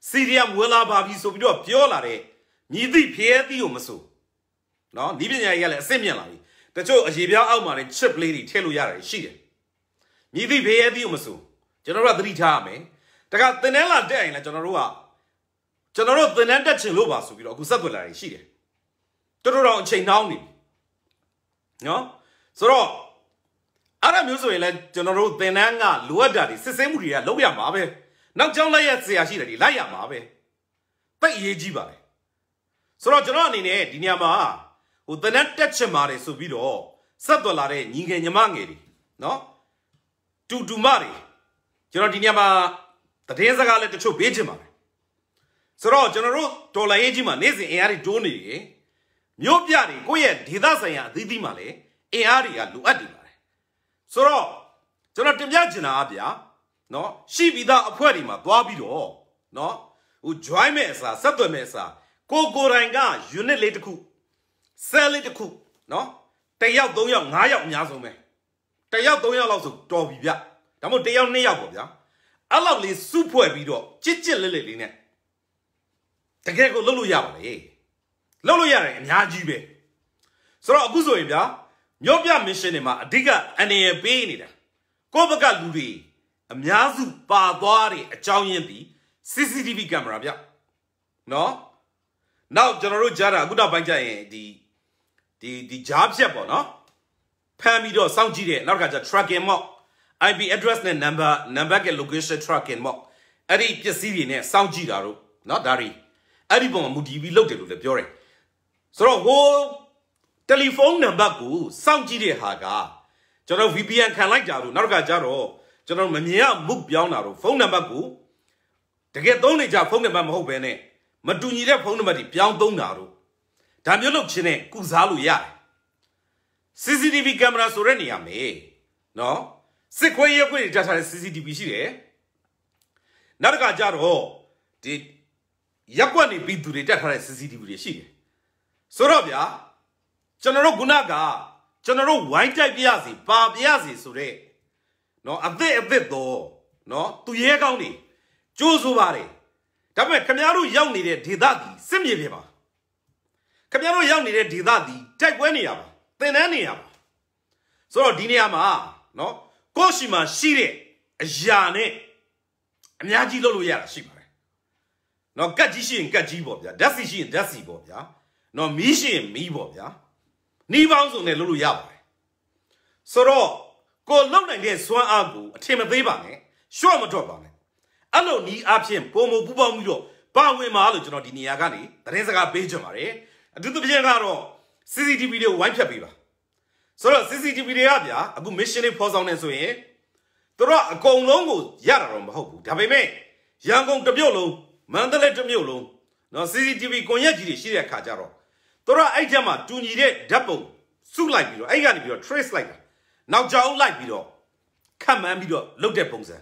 S1: စီရီယမ်ဝဲလာပါပြီဆိုပြီးတော့ပြောလာတဲ့မြည်သည့်ဖျဲသည့်ကိုမဆိုနော်နီးပညာကြီးကလည်းအဆင့်မြင့်လာပြီတချို့အရေပြားအောက်မှာလည်း chip လေးတွေထည့်လို့ရတယ်ရှိတယ်မြည်သည့်ဖျဲသည့်ကိုမဆိုကျွန်တော်တို့ကသတိထားရမယ်တခါသင်တန်းလာတက်ရင်လည်းကျွန်တော်တို့ကကျွန်တော်တို့သင်တန်းတက်ချင်လို့ပါဆိုပြီးတော့အခုစက်သွယ်လာရင်ရှိတယ်တော်တော်တော်အချိန်နှောင်းနေနော်ဆိုတော့အဲ့ဒါမျိုးဆိုရင်လည်းကျွန်တော်တို့သင်တန်းကလိုအပ်တာတွေစစ်ဆေးမှုတွေကလုပ်ရမှာပဲနောက်ကြောင်းလိုက်ရဆရာရှိတယ်ဒီလိုက်ရမှာပဲတိတ်အရေးကြီးပါလေဆိုတော့ကျွန်တော်အနေနဲ့ဒီနေရာမှာဟိုသင်တန်းတက်ချင်ပါတယ်ဆိုပြီးတော့ဆက်သွယ်လာတဲ့ညီငယ်ညီမငယ်တွေနော်တူတူမတွေကျွန်တော်ဒီနေရာမှာသတင်းစကားလည်းတချို့ပေးချင်ပါတယ်ဆိုတော့ကျွန်တော်တို့ဒေါ်လာရေးကြီးမှာနေ့စဉ်အင်အားတွေတိုးနေတယ်မြို့ပြတွေကိုယ့်ရဲ့ဒေသဆိုင်ရာအသီးသီးမှာလည်းအင်အားတွေကလိုအပ်နေပါတယ်ဆိုတော့ကျွန်တော်တင်ပြချင်တာအဗျာနော်ရှိပြီးသားအဖွဲ့တွေမှာသွားပြီးတော့နော်ဟို join မဲ့အစားဆက်သွယ်မဲ့အစားကိုကိုတိုင်က unit လေးတစ်ခု cell လေးတစ်ခုနော်တယောက်၃ယောက်၅ယောက်အများဆုံးပဲတယောက်၃ယောက်လောက်ဆိုတော်ပြီဗျဒါမှမဟုတ်တယောက်၂ယောက်ပေါ့ဗျာအဲ့လောက်လေးစုဖွဲ့ပြီးတော့ကြစ်ကြစ်လစ်လစ်လေးနဲ့တကယ်ကိုလုပ်လို့ရပါလေလုပ်လို့ရတယ်အများကြီးပဲဆိုတော့အခုဆိုရင်ဗျာမြို့ပြမစ်ရှင်တွေမှာအဓိကအန္တရာယ်ပေးနေတာကိုယ့်ဘက်ကလူတွေအများစုပါသွားတဲ့အကြောင်းရင်းသည် CCTV ကင်မရာဗျနော်နောက်ကျွန်တော်တို့ကြားတာအခုနောက်ပိုင်းကျရင်ဒီဒီဒီကြားဖြတ်ပေါ့နော်ဖမ်းပြီးတော့စောင့်ကြည့်တဲ့နောက်တစ်ခါကျ tracking mock IP address နဲ့ number number က location tracking mock အဲ့ဒီပစ္စည်းတွေနဲ့စောင့်ကြည့်တာတို့နော်ဒါတွေအဲ့ဒီပုံမှာမူတည်ပြီးလုပ်တယ်လို့လည်းပြောတယ်ဆိုတော့ဟိုတယ်လီဖုန်းနံပါတ်ကိုစောင့်ကြည့်တဲ့ဟာကကျွန်တော် VPN ခံလိုက်ကြတော့နောက်တစ်ခါကျတော့ကျွန်တော်မမြင်ရမုတ်ပြောင်းတာတော့ဖုန်းနံပါတ်ကိုတကယ်သုံးနေကြဖုန်းနံပါတ်မဟုတ်ဘဲနဲ့မတူညီတဲ့ဖုန်းနံပါတ်တွေပြောင်းသုံးတာတော့ဒါမျိုးလုပ်ခြင်းနဲ့ကုစားလို့ရတယ် CCTV ကင်မရာဆိုတဲ့နေရာမှာနော်စစ်ခွေးရွက်ခွေးတွေတက်ထားတဲ့ CCTV ရှိတယ်နောက်တစ်ခါကျတော့ဒီရက်ွက်နေပြီးသူတွေတက်ထားတဲ့ CCTV တွေရှိတယ်ဆိုတော့ဗျာကျွန်တော်တို့ခုနကကျွန်တော်တို့ဝိုင်းတိုက်ပြရစီပါပြရစီဆိုတဲ့နော်အသက်အသက်တော့နော်သူရဲကောင်းနေကြိုးဆိုပါတယ်ဒါပေမဲ့ခင်ဗျားတို့ရောက်နေတဲ့ဒေသကြီးစစ်မြေပြင်ပါခင်ဗျားတို့ရောက်နေတဲ့ဒေသကြီးတိုက်ပွဲနေရပါသင်တန်းနေရပါဆိုတော့ဒီနေရာမှာနော်ကိုရှိမှာရှိတဲ့အရာနဲ့အများကြီးလုပ်လို့ရတာရှိပါတယ်နော်ကတ်ကြီးရှိရင်ကတ်ကြီးပေါ့ဗျာဓာတ်စီရှိရင်ဓာတ်စီပေါ့ဗျာနော်မီးရှင်မီးပေါ့ဗျာနီးပေါင်းစုံနဲ့လုပ်လို့ရပါတယ်ဆိုတော့ကိုလုံနိုင်တဲ့စွမ်းအားကိုအထင်မသေးပါနဲ့ရှော့မထွက်ပါနဲ့အဲ့လိုနီးအဖြစ်ပုံမပူပေါင်းပြီးတော့ပါဝင်ပါလို့ကျွန်တော်ဒီနေရာကနေသတင်းစကားပေးချင်ပါတယ်အထူးသဖြင့်ကတော့ CCTV တွေဝိုင်းဖြတ်ပေးပါဆိုတော့ CCTV တွေကဗျာအခု mission တွေဖော်ဆောင်နေဆိုရင်တို့တော့အကုန်လုံးကိုရတာတော့မဟုတ်ဘူးဒါပေမဲ့ရန်ကုန်တစ်မြို့လုံးမန္တလေးတစ်မြို့လုံးနော် CCTV ကွန်ရက်ကြီးတွေရှိတဲ့အခါကျတော့သူတို့အဲ့ချက်မှာတူညီတဲ့ဓာတ်ပုံစုလိုက်ပြီးတော့အဲ့ကနေပြီးတော့ trace လိုက်တာနောက်ကြောင်းလိုက်ပြီးတော့ခံမှန်းပြီးတော့လုတ်တဲ့ပုံစံ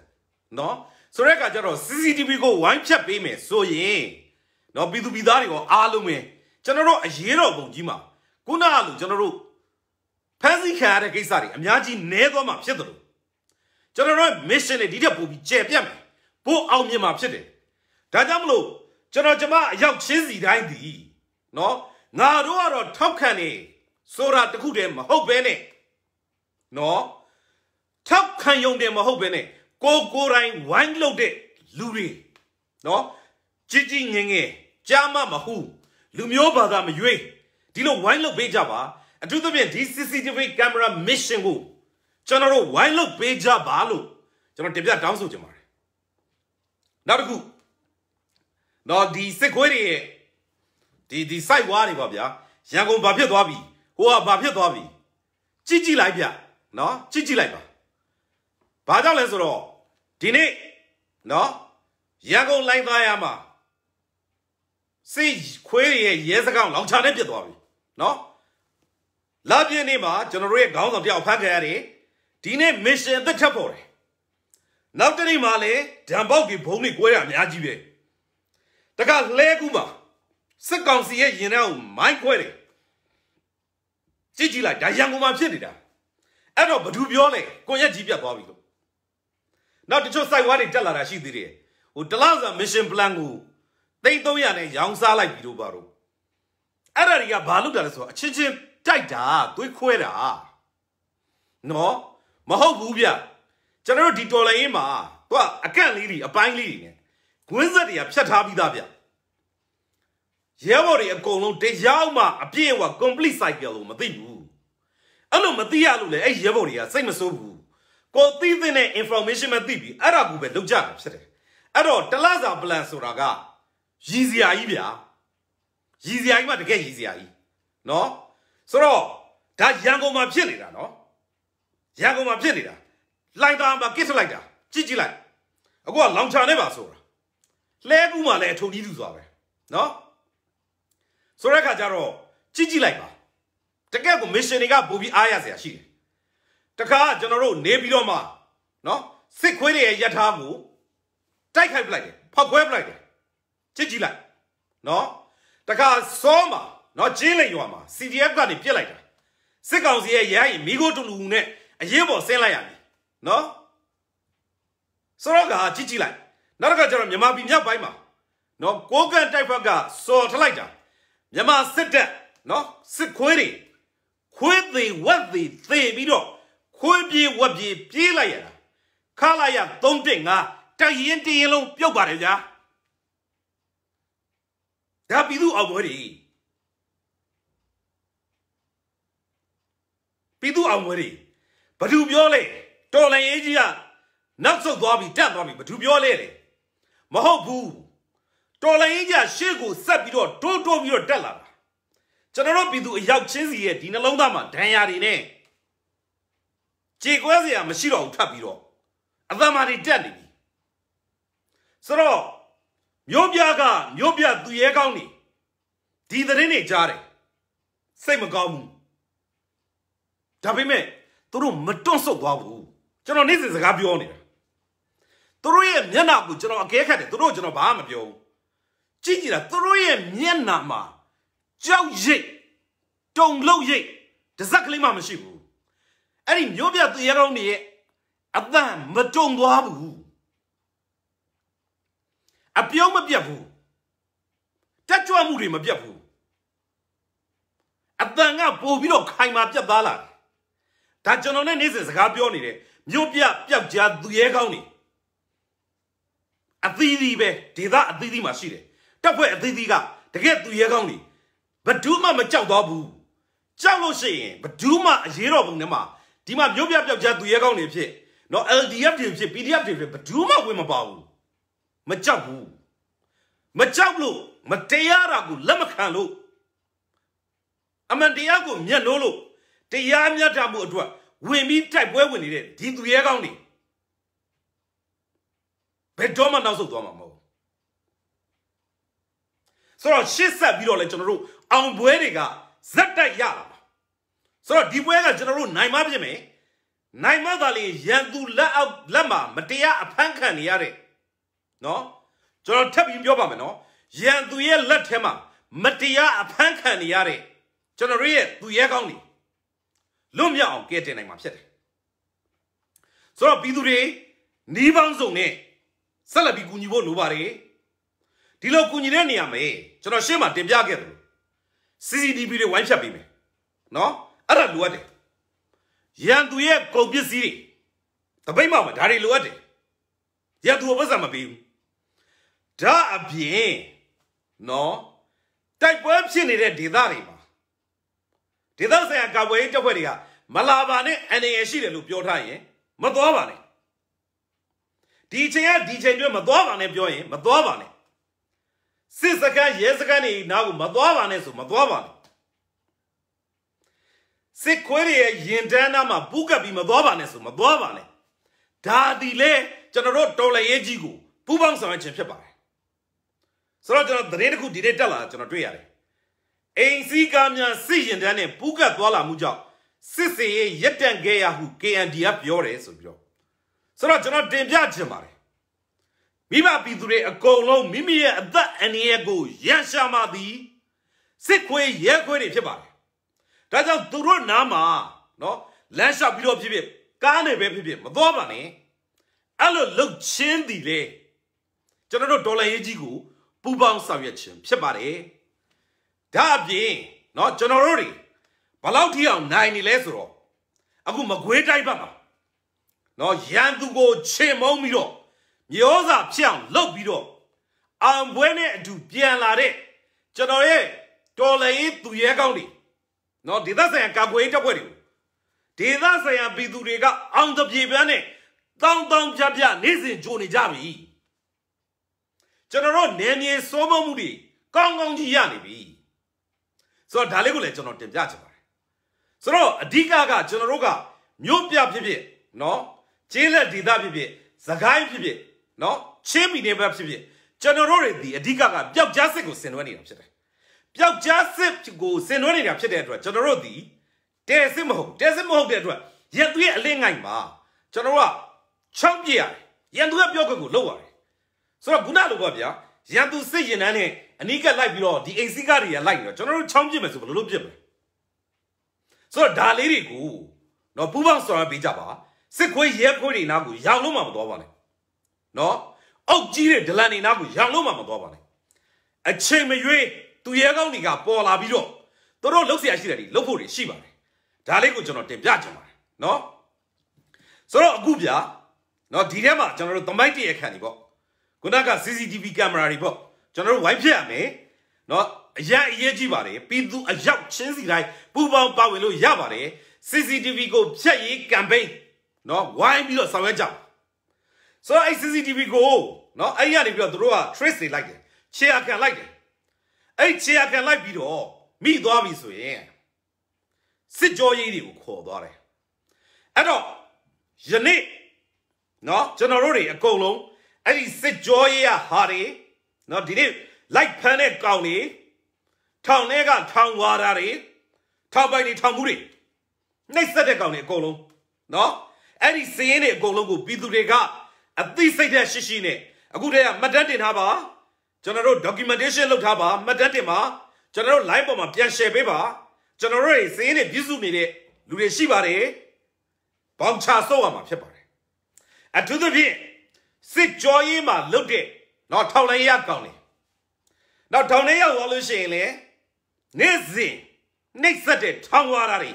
S1: နော်ဆိုတဲ့အခါကျတော့ CCTV ကိုဝိုင်းဖြတ်ပေးမယ်ဆိုရင်နော်ပြည်သူပြည်သားတွေကအားလုံးပဲကျွန်တော်တို့အရေးတော်ပုံကြီးမှာခုနကလိုကျွန်တော်တို့ဖမ်းဆီးခံရတဲ့ကိစ္စတွေအများကြီးနည်းသွားမှာဖြစ်တယ်လို့ကျွန်တော်တို့ mission တွေဒီထက်ပိုပြီးကျယ်ပြန့်မယ်ပိုအောင်မြင်မှာဖြစ်တယ်ဒါကြောင့်မလို့ကျွန်တော်ကျမအရောက်ချင်းစီတိုင်းဒီနော်ငါတို့ကတော့ထောက်ခံနေဆိုတာတခုတည်းမဟုတ်ပဲနဲ့နော်ထောက်ခံယုံတယ်မဟုတ်ပဲနဲ့ကိုကိုတိုင်းဝိုင်းလုပ်တဲ့လူတွေနော်ကြီးကြီးငယ်ငယ်ကြားမမဟုတ်လူမျိုးဘာသာမရွေးဒီလိုဝိုင်းလုပ်ပေးကြပါအထူးသဖြင့်ဒီ CCTV camera mission ကိုကျွန်တော်တို့ဝိုင်းလုပ်ပေးကြပါလို့ကျွန်တော်တင်ပြတောင်းဆိုချင်ပါတယ်နောက်တစ်ခုနော်ဒီစစ်ခွေးတွေရဲ့ဒီဒီ site ဝါတွေပါဗျာရန်ကုန်ဘာဖြစ်သွားပြီဟိုကဘာဖြစ်သွားပြီကြည့်ကြည့်လိုက်ဗျနော်ကြည့်ကြည့်လိုက်ပါဘာကြောင့်လဲဆိုတော့ဒီနေ့နော်ရန်ကုန်လိုင်းသားရမှာစိတ်ခွေးရဲ့ရဲစကောင်လောင်ချာနဲ့ပြစ်သွားပြီနော်လာပြင်းနေ့မှာကျွန်တော်တို့ရဲ့ခေါင်းဆောင်တယောက်ဖတ်ခဲ့ရတယ်ဒီနေ့ mission တစ်ချက်ပေါ်တယ်နောက်တနေ့မှာလည်းဓာန်ပေါက်ဒီဘုံတွေကွဲတာအများကြီးပဲတခါလဲကူမှာစစ်ကောင်စီရဲ့ရင်ထဲကိုမိုင်းခွဲတယ်ကြည့်ကြည့်လိုက်ဒါရန်ကုန်မှာဖြစ်နေတာအဲ့တော့ဘသူပြောလဲကိုရက်ကြီးပြတ်သွားပြီလို့နောက်တချို့ site ဝါတွေတက်လာတာရှိသေးတယ်ဟိုတလားဆို mission plan ကို သိန်း300နဲ့ရောင်းစားလိုက်ပြီလို့ပါတော့အဲ့ဒါတွေကဘာလုပ်တာလဲဆိုတော့အချင်းချင်းတိုက်တာသွေးခွဲတာနော်မဟုတ်ဘူးဗျကျွန်တော်တို့ဒီတော်လိုင်းရင်းမှာသူကအကန့်လေးတွေအပိုင်းလေးတွေနဲ့ဂွင်းဆက်တွေကဖြတ်ထားပြီးသားဗျရဲဘော်တွေအကုန်လုံးတရားမှအပြည့်အဝ complete cycle လို့မသိဘူးအဲ့လိုမသိရလို့လေအဲ့ရဲဘော်တွေကစိတ်မဆိုးဘူးကိုသိသိနဲ့ information မသိပြီးအဲ့ဒါကိုပဲလုပ်ကြတာဖြစ်တယ်အဲ့တော့တလစာ plan ဆိုတာကရည်စရာကြီးဗျာရည်စရာကြီးမှတကယ်ရည်စရာကြီးเนาะဆိုတော့ဒါရန်ကုန်မှာဖြစ်နေတာเนาะရန်ကုန်မှာဖြစ်နေတာလိုက်တာမှာကစ်လိုက်တာကြည့်ကြည့်လိုက်အခုကလောင်ချာနဲ့ပါဆိုတာလဲကူးမှလည်းအထုံကြီးသူဆိုတာပဲเนาะဆိုတဲ့အခါကျတော့ကြည့်ကြည့်လိုက်ပါတကယ့်ကို mission တွေကပုံပြီးအားရစရာရှိတယ်တခါကျွန်တော်တို့နေပြီးတော့မှနော်စစ်ခွေးတွေရဲ့ရထားကိုတိုက်ခိုက်ပလိုက်တယ်ဖောက်ခွဲပလိုက်တယ်ကြည့်ကြည့်လိုက်နော်တခါစောမှာနော်ဂျင်းလိန်ရွာမှာ CDF ကနေပြစ်လိုက်တာစစ်ကောင်စီရဲ့ရဟရင်မိခိုးတူလူနဲ့အရေးပေါ်ဆင်းလိုက်ရပြီနော်ဆိုတော့ကကြည့်ကြည့်လိုက်နောက်တစ်ခါကျတော့မြန်မာပြည်မြောက်ပိုင်းမှာနော်ကိုကန့်တိုက်ဖက်ကစော်ထလိုက်တာမြမစစ်တက်နော်စစ်ခွေးတွေခွေးသေးဝက်သေးသေပြီးတော့ခွေးပြေးဝက်ပြေးပြေးလိုက်ရတာခလာရ3.5တိုက်ရင်တရင်လုံးပြုတ်ပါတယ်ဗျာဒါပြည်သူအောင်ပွဲတွေပြည်သူအောင်ပွဲတွေဘသူပြောလဲတော်လန်ရေးကြီးကနောက်ဆုတ်သွားပြီတက်သွားပြီဘသူပြောလဲလေမဟုတ်ဘူးတော်လိုင်းကြီးကရှေ့ကိုဆက်ပြီးတော့တိုးတိုးပြီးတော့တက်လာတာကျွန်တော်တို့ပြည်သူအယောက်ချင်းစီရဲ့ဒီနှလုံးသားမှာဒဏ်ရာတွေနဲ့ကြေကွဲစရာမရှိတော့ဘူးထပ်ပြီးတော့အသက်မာတွေတက်နေပြီဆိုတော့မြို့ပြကမြို့ပြသူရဲကောင်းနေဒီသတင်းတွေကြားတယ်စိတ်မကောင်းဘူးဒါပေမဲ့သူတို့မတွန့်ဆုတ်သွားဘူးကျွန်တော်နေ့စဉ်စကားပြောနေတာသူတို့ရဲ့မျက်နှာကိုကျွန်တော်အကဲခတ်တယ်သူတို့ကျွန်တော်ဘာမှမပြောဘူးကြည့်ကြည့်လားသူတို့ရဲ့မျက်နှာမှာကြောက်ရိတ်တုံလုတ်ရိတ်တစက်ကလေးမှမရှိဘူးအဲ့ဒီမျိုးပြသူရဲကောင်းတွေရဲ့အပန့်မတုံသွားဘူးအပြုံးမပြတ်ဘူးတက်ကြွမှုတွေမပြတ်ဘူးအပန့်ကပို့ပြီးတော့ခိုင်မာပြတ်သားလာဒါကျွန်တော်နဲ့နေ့စဉ်စကားပြောနေတယ်မြို့ပြပျောက်ကြားသူရဲကောင်းတွေအသီးသီးပဲဒေသအသီးသီးမှာရှိတယ်တပ်ဖွဲ့အသီးသီးကတကယ်သူရဲကောင်းတွေဘဒူးမှမကြောက်တော့ဘူးကြောက်လို့ရှိရင်ဘဒူးမှအရေးတော်ပုံထဲမှာဒီမှာမြို့ပြပြောက်ချသူရဲကောင်းတွေဖြစ်နော် LDF တွေဖြစ် PDF တွေဖြစ်ဘဒူးမှဝင်မပါဘူးမကြောက်ဘူးမကြောက်လို့မတရားတာကိုလက်မခံလို့အမှန်တရားကိုမျက်နှိုးလို့တရားမျှတမှုအတွက်ဝင်ပြီးတိုက်ပွဲဝင်နေတဲ့ဒီသူရဲကောင်းတွေဘယ်တော့မှနောက်ဆုတ်သွားမှာမဟုတ်ဆိုတော့ရှစ်ဆက်ပြီးတော့လဲကျွန်တော်တို့အောင်ပွဲတွေကဇက်တိုက်ရလာမှာဆိုတော့ဒီပွဲကကျွန်တော်တို့နိုင်မဖြစ်မယ်နိုင်မသာလေရန်သူလက်အောက်လက်မှာမတရားအဖမ်းခံနေရတဲ့နော်ကျွန်တော်ထပ်ပြီးပြောပါမယ်နော်ရန်သူရဲ့လက်ထဲမှာမတရားအဖမ်းခံနေရတဲ့ကျွန်တော်ရဲ့သူရဲကောင်းတွေလွတ်မြောက်အောင်ကဲတင်နိုင်မှာဖြစ်တယ်ဆိုတော့ပြည်သူတွေနှီးပေါင်းစုံနဲ့ဆက်လက်ပြီးကူညီဖို့လိုပါတယ်ဒီလိုကူညီတဲ့နေရာမှာကျွန်တော်ရှေ့မှာတင်ပြခဲ့တယ် CCTV တွေဝိုင်းဖြတ်ပေးမယ်နော်အဲ့ဒါလိုအပ်တယ်ရန်သူရဲ့ကုန်ပစ္စည်းတွေတပိတ်မှောက်မှာဒါတွေလိုအပ်တယ်ရန်သူပတ်စံမပေးဘူးဒါအပြင်နော်တိုက်ပွဲဖြစ်နေတဲ့ဒေသတွေမှာဒေသဆိုင်ရာကာကွယ်ရေးတပ်ဖွဲ့တွေကမလာပါနဲ့အန္တရာယ်ရှိတယ်လို့ပြောထားရင်မသွားပါနဲ့ဒီချိန်ကဒီချိန်တွင်းမသွားပါနဲ့ပြောရင်မသွားပါနဲ့စစ်စခန်းရဲစခန်းတွေနားကိုမသွားပါနဲ့ဆိုမသွားပါနဲ့စစ်ခွေးတွေရဲ့ရင်တန်းနားမှာပူးကပ်ပြီးမသွားပါနဲ့ဆိုမသွားပါနဲ့ဒါဒီလေကျွန်တော်တို့တော်လရဲကြီးကိုပူးပေါင်းဆောင်ရွက်ခြင်းဖြစ်ပါတယ်ဆိုတော့ကျွန်တော်သတင်းတစ်ခုဒီနေ့တက်လာကျွန်တော်တွေ့ရတယ်အိမ်စည်းကားများစစ်ရင်တန်းနဲ့ပူးကပ်သွားလာမှုကြောင့်စစ်စေရေးရပ်တန့်ခဲ့ရဟု KNDF ပြောတယ်ဆိုပြီးတော့ဆိုတော့ကျွန်တော်တင်ပြခြင်းပါတယ်မိဘပြည်သူတွေအကုန်လုံးမိမိရဲ့အသက်အန္တရာယ်ကိုရန်ရှာမှသည်စစ်ခွေရဲခွေတွေဖြစ်ပါတယ်။ဒါကြောင့်သူတို့နားမှာနော်လမ်းလျှောက်ပြီးတော့ဖြစ်ဖြစ်ကားနဲ့ပဲဖြစ်ဖြစ်မသွားပါနဲ့။အဲ့လိုလှုပ်ချင်းသည်လေကျွန်တော်တို့ဒေါ်လာရေးကြီးကို ပူပေါင်းဆောင်ရွက်ခြင်းဖြစ်ပါတယ်။ဒါအပြင်နော်ကျွန်တော်တို့တွေဘလောက်ထိအောင်နိုင်နေလဲဆိုတော့အခုမကွေးတိုင်းဘက်မှာနော်ရန်သူကိုချေမုံပြီးတော့မြေဩဇာဖြစ်အောင်လုပ်ပြီးတော့အောင်ပွဲနဲ့အတူပြန်လာတဲ့ကျွန်တော်ရဲ့တော်လှန်ရေးသူရဲကောင်းတွေနော်ဒေသဆိုင်ရာကာကွယ်ရေးတပ်ဖွဲ့တွေဒေသဆိုင်ရာပြည်သူတွေကအောင်တပြေပြန်းနဲ့တောင်းတောင်းပြပြနေ့စဉ်ကြိုနေကြပြီကျွန်တော်တို့နယ်မြေစိုးမိုးမှုတွေကောင်းကောင်းကြီးရနေပြီဆိုတော့ဒါလေးကိုလည်းကျွန်တော်တင်ပြချင်ပါတယ်ဆိုတော့အဓိကကကျွန်တော်တို့ကမြို့ပြဖြစ်ဖြစ်နော်ကျေးလက်ဒေသဖြစ်ဖြစ်သခိုင်းဖြစ်ဖြစ်နော်ချင်းမီနေဘက်ဖြစ်ဖြစ်ကျွန်တော်တို့တွေဒီအဓိကကပျောက်ကြားစစ်ကိုဆင်နွှဲနေတာဖြစ်တယ်ပျောက်ကြားစစ်ကိုဆင်နွှဲနေတာဖြစ်တဲ့အတွက်ကျွန်တော်တို့ဒီတဲစစ်မဟုတ်တဲစစ်မဟုတ်တဲ့အတွက်ရန်သူရဲ့အလင်းငိုင်မှာကျွန်တော်ကချောင်းပြရတယ်ရန်သူရဲ့ပြောခွက်ကိုလုပ်ရတယ်ဆိုတော့ခုနလိုပေါ့ဗျာရန်သူစစ်ရင်တန်းနဲ့အနီးကပ်လိုက်ပြီးတော့ဒီအိမ်စီးကားတွေကလိုက်နေတော့ကျွန်တော်တို့ချောင်းပြမယ်ဆိုဘယ်လိုလုပ်ပြမလဲဆိုတော့ဒါလေးတွေကိုတော့ပူပေါင်းဆောင်ရပေးကြပါစစ်ခွေးရဲခွေးတွေနားကိုရောက်လို့မှမတော်ပါနဲ့နော်အောက်ကြီးတဲ့ဒလန်နေနာကိုရံလို့မှမသွားပါနဲ့အချိန်မရွေးသူရဲကောင်းတွေကပေါ်လာပြီးတော့သူတို့လှုပ်เสียရှိတယ်ဒီလှုပ်ဖို့တွေရှိပါတယ်ဒါလေးကိုကျွန်တော်တင်ပြချင်ပါတယ်နော်ဆိုတော့အခုဗျာနော်ဒီထဲမှာကျွန်တော်တို့သမိုင်းတရခန့်နေပေါ့ခုနက CCTV ကင်မရာတွေပေါ့ကျွန်တော်တို့ဝိုင်းဖြတ်ရမယ်နော်အရအရေးကြီးပါတယ်ပြည်သူအရောက်ချင်းစီတိုင်းပူပေါင်းပါဝင်လို့ရပါတယ် CCTV ကိုဖြတ်ရေးကမ်ပိန်းနော်ဝိုင်းပြီးတော့ဆောင်ရွက်ကြပါဆိုတော့အဲ့ CCTV ကိုနော်အဲ့ရနေပြီးတော့တို့က trace တွေလိုက်တယ်ခြေအခံလိုက်တယ်အဲ့ခြေအခံလိုက်ပြီးတော့မိသွားပြီဆိုရင်စစ်ကြောရေးတွေကိုခေါ်သွားတယ်အဲ့တော့ယနေ့နော်ကျွန်တော်တို့တွေအကုန်လုံးအဲ့ဒီစစ်ကြောရေးရဟာတွေနော်ဒီနေ့လိုက်ဖမ်းတဲ့ကောင်တွေထောင်ထဲကထောင်ဝါတာတွေထောင်ပိုင်တွေထောင်မှုတွေနှိပ်စက်တဲ့ကောင်တွေအကုန်လုံးနော်အဲ့ဒီစည်ရင်တွေအကုန်လုံးကိုပြည်သူတွေကအသိစိတ်တဲ့ရှိရှိနဲ့အခုတည်းကမှတ်တမ်းတင်ထားပါကျွန်တော်တို့ documentation လုပ်ထားပါမှတ်တမ်းတင်ပါကျွန်တော်တို့ line ပေါ်မှာပြန် share ပေးပါကျွန်တော်တို့ဈေးနဲ့ပြည့်စုံနေတဲ့လူတွေရှိပါတယ်ဘောင်ချဆော့ရမှာဖြစ်ပါတယ်အထူးသဖြင့်စစ်ကြောရေးမှာလုတ်တဲ့နော်ထောင်လိုင်းရကောင်လေနောက်ထောင်ထဲရောက်သွားလို့ရှိရင်လေနေ့စဉ်နှိပ်စက်တဲ့ထောင်ဝါးတာတွေ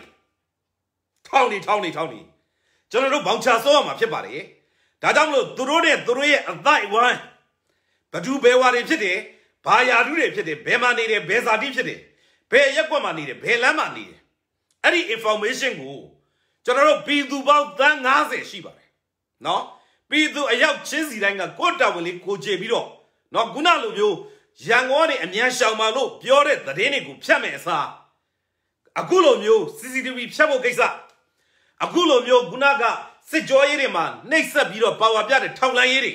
S1: ထောင်နေထောင်နေထောင်နေကျွန်တော်တို့ဘောင်ချဆော့ရမှာဖြစ်ပါတယ်ဒါကြောင့်မလို့သူတို့နဲ့သူတို့ရဲ့အသိုက်ဝိုင်းဘဒူဘဲဝါတွေဖြစ်တယ်ဘာယာတုတွေဖြစ်တယ်ဘယ်မှာနေတယ်ဘယ်ဇာတိဖြစ်တယ်ဘယ်ရက်ကွက်မှာနေတယ်ဘယ်လမ်းမှာနေတယ်အဲ့ဒီ information ကိုကျွန်တော်တို့ပြည်သူပေါင်းသန်း90ရှိပါတယ်နော်ပြည်သူအယောက်ချင်းစီတိုင်းကကိုတာဝန်လေးကိုကြေပြီးတော့နော်ခုနလိုမျိုးရန်ကုန်ကနေအမြန်ရှောင်ပါလို့ပြောတဲ့သတင်းတွေကိုဖြတ်မယ်အစားအခုလိုမျိုး CCTV ဖြတ်ဖို့ကိစ္စအခုလိုမျိုးခုနကစစ်ကြောရေးတွေမှာနှိပ်စက်ပြီးတော့ပါဝါပြတဲ့ထောင်လိုင်းရေးတွေ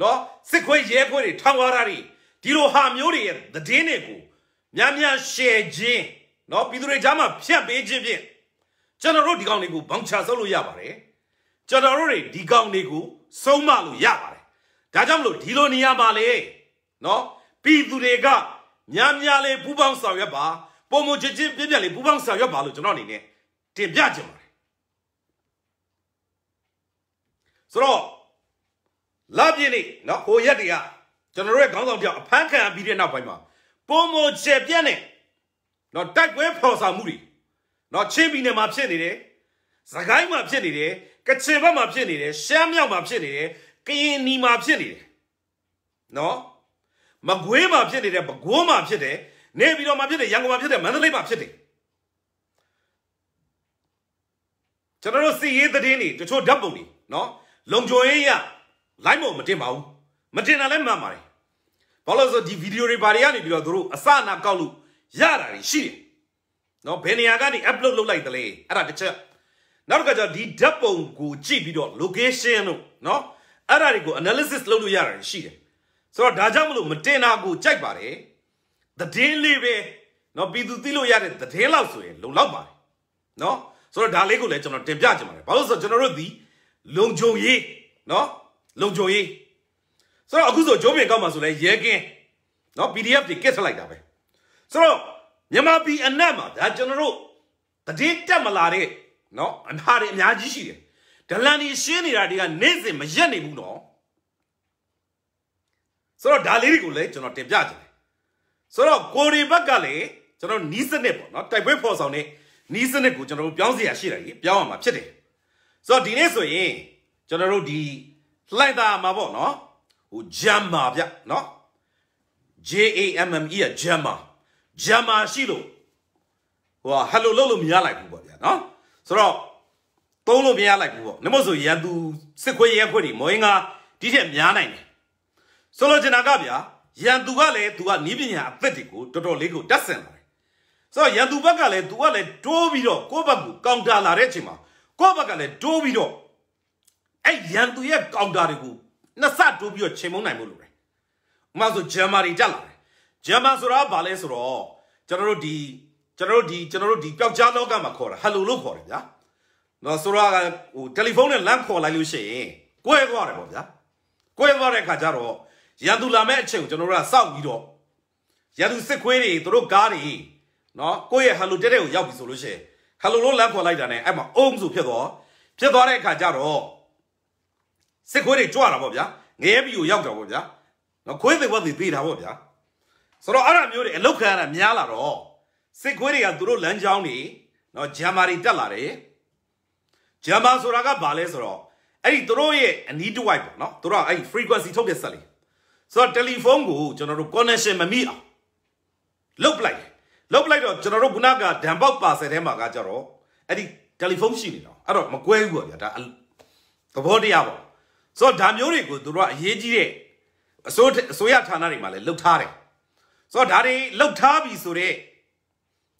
S1: နော်စစ်ခွေးရဲခွေးတွေထောင်ဝါတာတွေဒီလိုဟာမျိုးတွေရဲ့သတင်းတွေကိုများများရှယ်ခြင်းနော်ပြည်သူတွေကြားမှာဖြန့်ပေးခြင်းဖြင့်ကျွန်တော်တို့ဒီကောင်တွေကိုဘောင်ချဆုပ်လို့ရပါတယ်ကျွန်တော်တို့တွေဒီကောင်တွေကိုဆုံးမလို့ရပါတယ်ဒါကြောင့်မလို့ဒီလိုနေရပါလေနော်ပြည်သူတွေကများများလေးပူးပေါင်းဆောင်ရွက်ပါပုံမချစ်ချင်းပြည့်ပြည့်လေးပူးပေါင်းဆောင်ရွက်ပါလို့ကျွန်တော်အနေနဲ့တင်ပြချင်ပါဆိုတော့လပြည့်နေ့နော်ဟိုရက်တွေကကျွန်တော်ရဲ့ခေါင်းဆောင်ပြောင်းအဖမ်းခံပြီးတဲ့နောက်ပိုင်းမှာပုံမကျပြက်နဲ့နော်တိုက်ပွဲဖော်ဆောင်မှုတွေနော်ချင်းပြည်နယ်မှာဖြစ်နေတယ်စကိုင်းမှာဖြစ်နေတယ်ကချင်ဘက်မှာဖြစ်နေတယ်ရှမ်းမြောက်မှာဖြစ်နေတယ်ကရင်နီမှာဖြစ်နေတယ်နော်မကွေးမှာဖြစ်နေတယ်ပဲခူးမှာဖြစ်တယ်နေပြည်တော်မှာဖြစ်တယ်ရန်ကုန်မှာဖြစ်တယ်မန္တလေးမှာဖြစ်တယ်ကျွန်တော်တို့စီရေးသတင်းတွေတချို့ဓာတ်ပုံတွေနော်လုံခြုံရေးရလိုင်းမုံမတင်ပါဘူးမတင်တာလည်းမှန်ပါတယ်ဘာလို့ဆိုဒီဗီဒီယိုတွေဘာတွေကနေပြီးတော့တို့အစအနာကောက်လို့ရတာတွေရှိတယ်နော်ဘယ်နေရာကနေ upload လုပ်လိုက်သလဲအဲ့ဒါတစ်ချက်နောက်တစ်ခါကျတော့ဒီဓာတ်ပုံကိုကြည့်ပြီးတော့ location တို့နော်အဲ့ဒါတွေကို analysis လုပ်လို့ရတာရှိတယ်ဆိုတော့ဒါကြောင့်မလို့မတင်တာကိုကြိုက်ပါတယ်သတင်းလေးပဲနော်ပြည်သူသိလို့ရတဲ့သတင်းလောက်ဆိုရင် လုံလောက်ပါတယ်နော်ဆိုတော့ဒါလေးကိုလည်းကျွန်တော်တင်ပြချင်ပါတယ်ဘာလို့ဆိုတော့ကျွန်တော်တို့ဒီလုံခြုံရေးနော်လုံခြုံရေးဆိုတော့အခုဆိုဂျိုးပင်ကောက်မှာဆိုလဲရဲကင်းနော် PDF တွေကစ်ထလိုက်တာပဲဆိုတော့မြန်မာပြည်အနက်မှာဒါကျွန်တော်တို့တည်တက်မလာတဲ့နော်အနာတွေအများကြီးရှိတယ်ဒလန်တွေရှင်းနေတာတွေကနေ့စဉ်မရက်နေဘူးနော်ဆိုတော့ဒါလေးတွေကိုလည်းကျွန်တော်တင်ပြခြင်းဆိုတော့ကိုရီဘက်ကလည်းကျွန်တော်နီးစနစ်ပေါ့နော်တိုက်ပွဲဖော်ဆောင်တဲ့နီးစနစ်ကိုကျွန်တော်တို့ပြောင်းစီရရှိတယ်ကြီးပြောင်းရမှာဖြစ်တယ်ဆိုတော့ဒီနေ့ဆိုရင်ကျွန်တော်တို့ဒီလှိုက်တာမှာပေါ့နော်ဟို jamma ဗျနော် J A M M E อ่ะ jamma jamma ရှိလို့ဟိုဟယ်လိုလုပ်လို့မရလိုက်ဘူးပေါ့ဗျာနော်ဆိုတော့သုံးလို့မရလိုက်ဘူးပေါ့နမို့ဆိုရန်သူစစ်ခွေးရဲခွေးတွေမောင်းငါဒီထက်များနိုင်တယ်ဆိုလိုချင်တာကဗျာရန်သူကလည်းသူကနီးပညာအသက်တွေကိုတော်တော်လေးကိုတက်ဆင်လာတယ်ဆိုတော့ရန်သူဘက်ကလည်းသူကလည်းတိုးပြီးတော့ကိုယ့်ဘက်ကိုကောင်တာလာတဲ့အချိန်မှာကိုယ့်ဘက်ကလည်းတိုးပြီးတော့အဲ့ရန်သူရဲ့ကောင်တာတွေကိုနှစ်ဆတိုးပြီးတော့ချိန်မုံနိုင်မှုလိုတယ်ဥမာဆိုဂျမ်မာတွေတက်လာတယ်ဂျမ်မာဆိုတာဘာလဲဆိုတော့ကျွန်တော်တို့ဒီကျွန်တော်တို့ဒီကျွန်တော်တို့ဒီပျောက်ကြားလောကမှာခေါ်တာဟယ်လိုလို့ခေါ်တယ်ဗျာနော်ဆိုတော့ဟိုတယ်လီဖုန်းနဲ့လမ်းခေါ်လိုက်လို့ရှိရင်ကိုယ့်ရဲ့ခေါ်တယ်ပေါ့ဗျာကိုယ့်ရဲ့ခေါ်တဲ့ခါကျတော့ရန်သူလာမဲ့အချိန်ကိုကျွန်တော်တို့ကစောင့်ပြီးတော့ရန်သူစစ်ခွေးတွေတို့ကားတွေနော်ကိုယ့်ရဲ့ဟယ်လိုတက်တဲ့ကိုရောက်ပြီဆိုလို့ရှိရင်ခလုံးလုံးလမ်းခေါ်လိုက်တာနဲ့အဲ့မှာအုံးဆိုဖြစ်တော့ဖြစ်သွားတဲ့အခါကျတော့စစ်ခွေးတွေကြွတာပေါ့ဗျာငရဲပြီကိုရောက်တာပေါ့ဗျာနော်ခွေးတွေဘက်တွေပြေးတာပေါ့ဗျာဆိုတော့အဲ့ဒါမျိုးတွေအလောက်ခံရတာများလာတော့စစ်ခွေးတွေကသူတို့လမ်းကြောင်းတွေနော်ဂျမ်မာတွေတက်လာတယ်ဂျမ်မာဆိုတာကဘာလဲဆိုတော့အဲ့ဒီသူတို့ရဲ့အနီးတစ်ဝိုက်ပေါ့နော်သူတို့ကအဲ့ဒီ frequency ထုတ်တဲ့ဆက်လေးဆိုတော့တယ်လီဖုန်းကိုကျွန်တော်တို့ connection မမိအောင်လုတ်ပလိုက်လောက်ပလိုက်တော့ကျွန်တော်တို့ခုနကဒံပေါက်ပါဆယ်ထဲမှာကကြတော့အဲ့ဒီတယ်လီဖုန်းရှိနေတော့အဲ့တော့မကွဲဘူးပါဗျာဒါသဘောတရားပေါ့ဆိုတော့ဒါမျိုးတွေကိုသူတို့ကအရေးကြီးတဲ့အစိုးအစိုးရဌာနတွေမှာလည်းလှုပ်ထားတယ်ဆိုတော့ဒါတွေလှုပ်ထားပြီဆိုတော့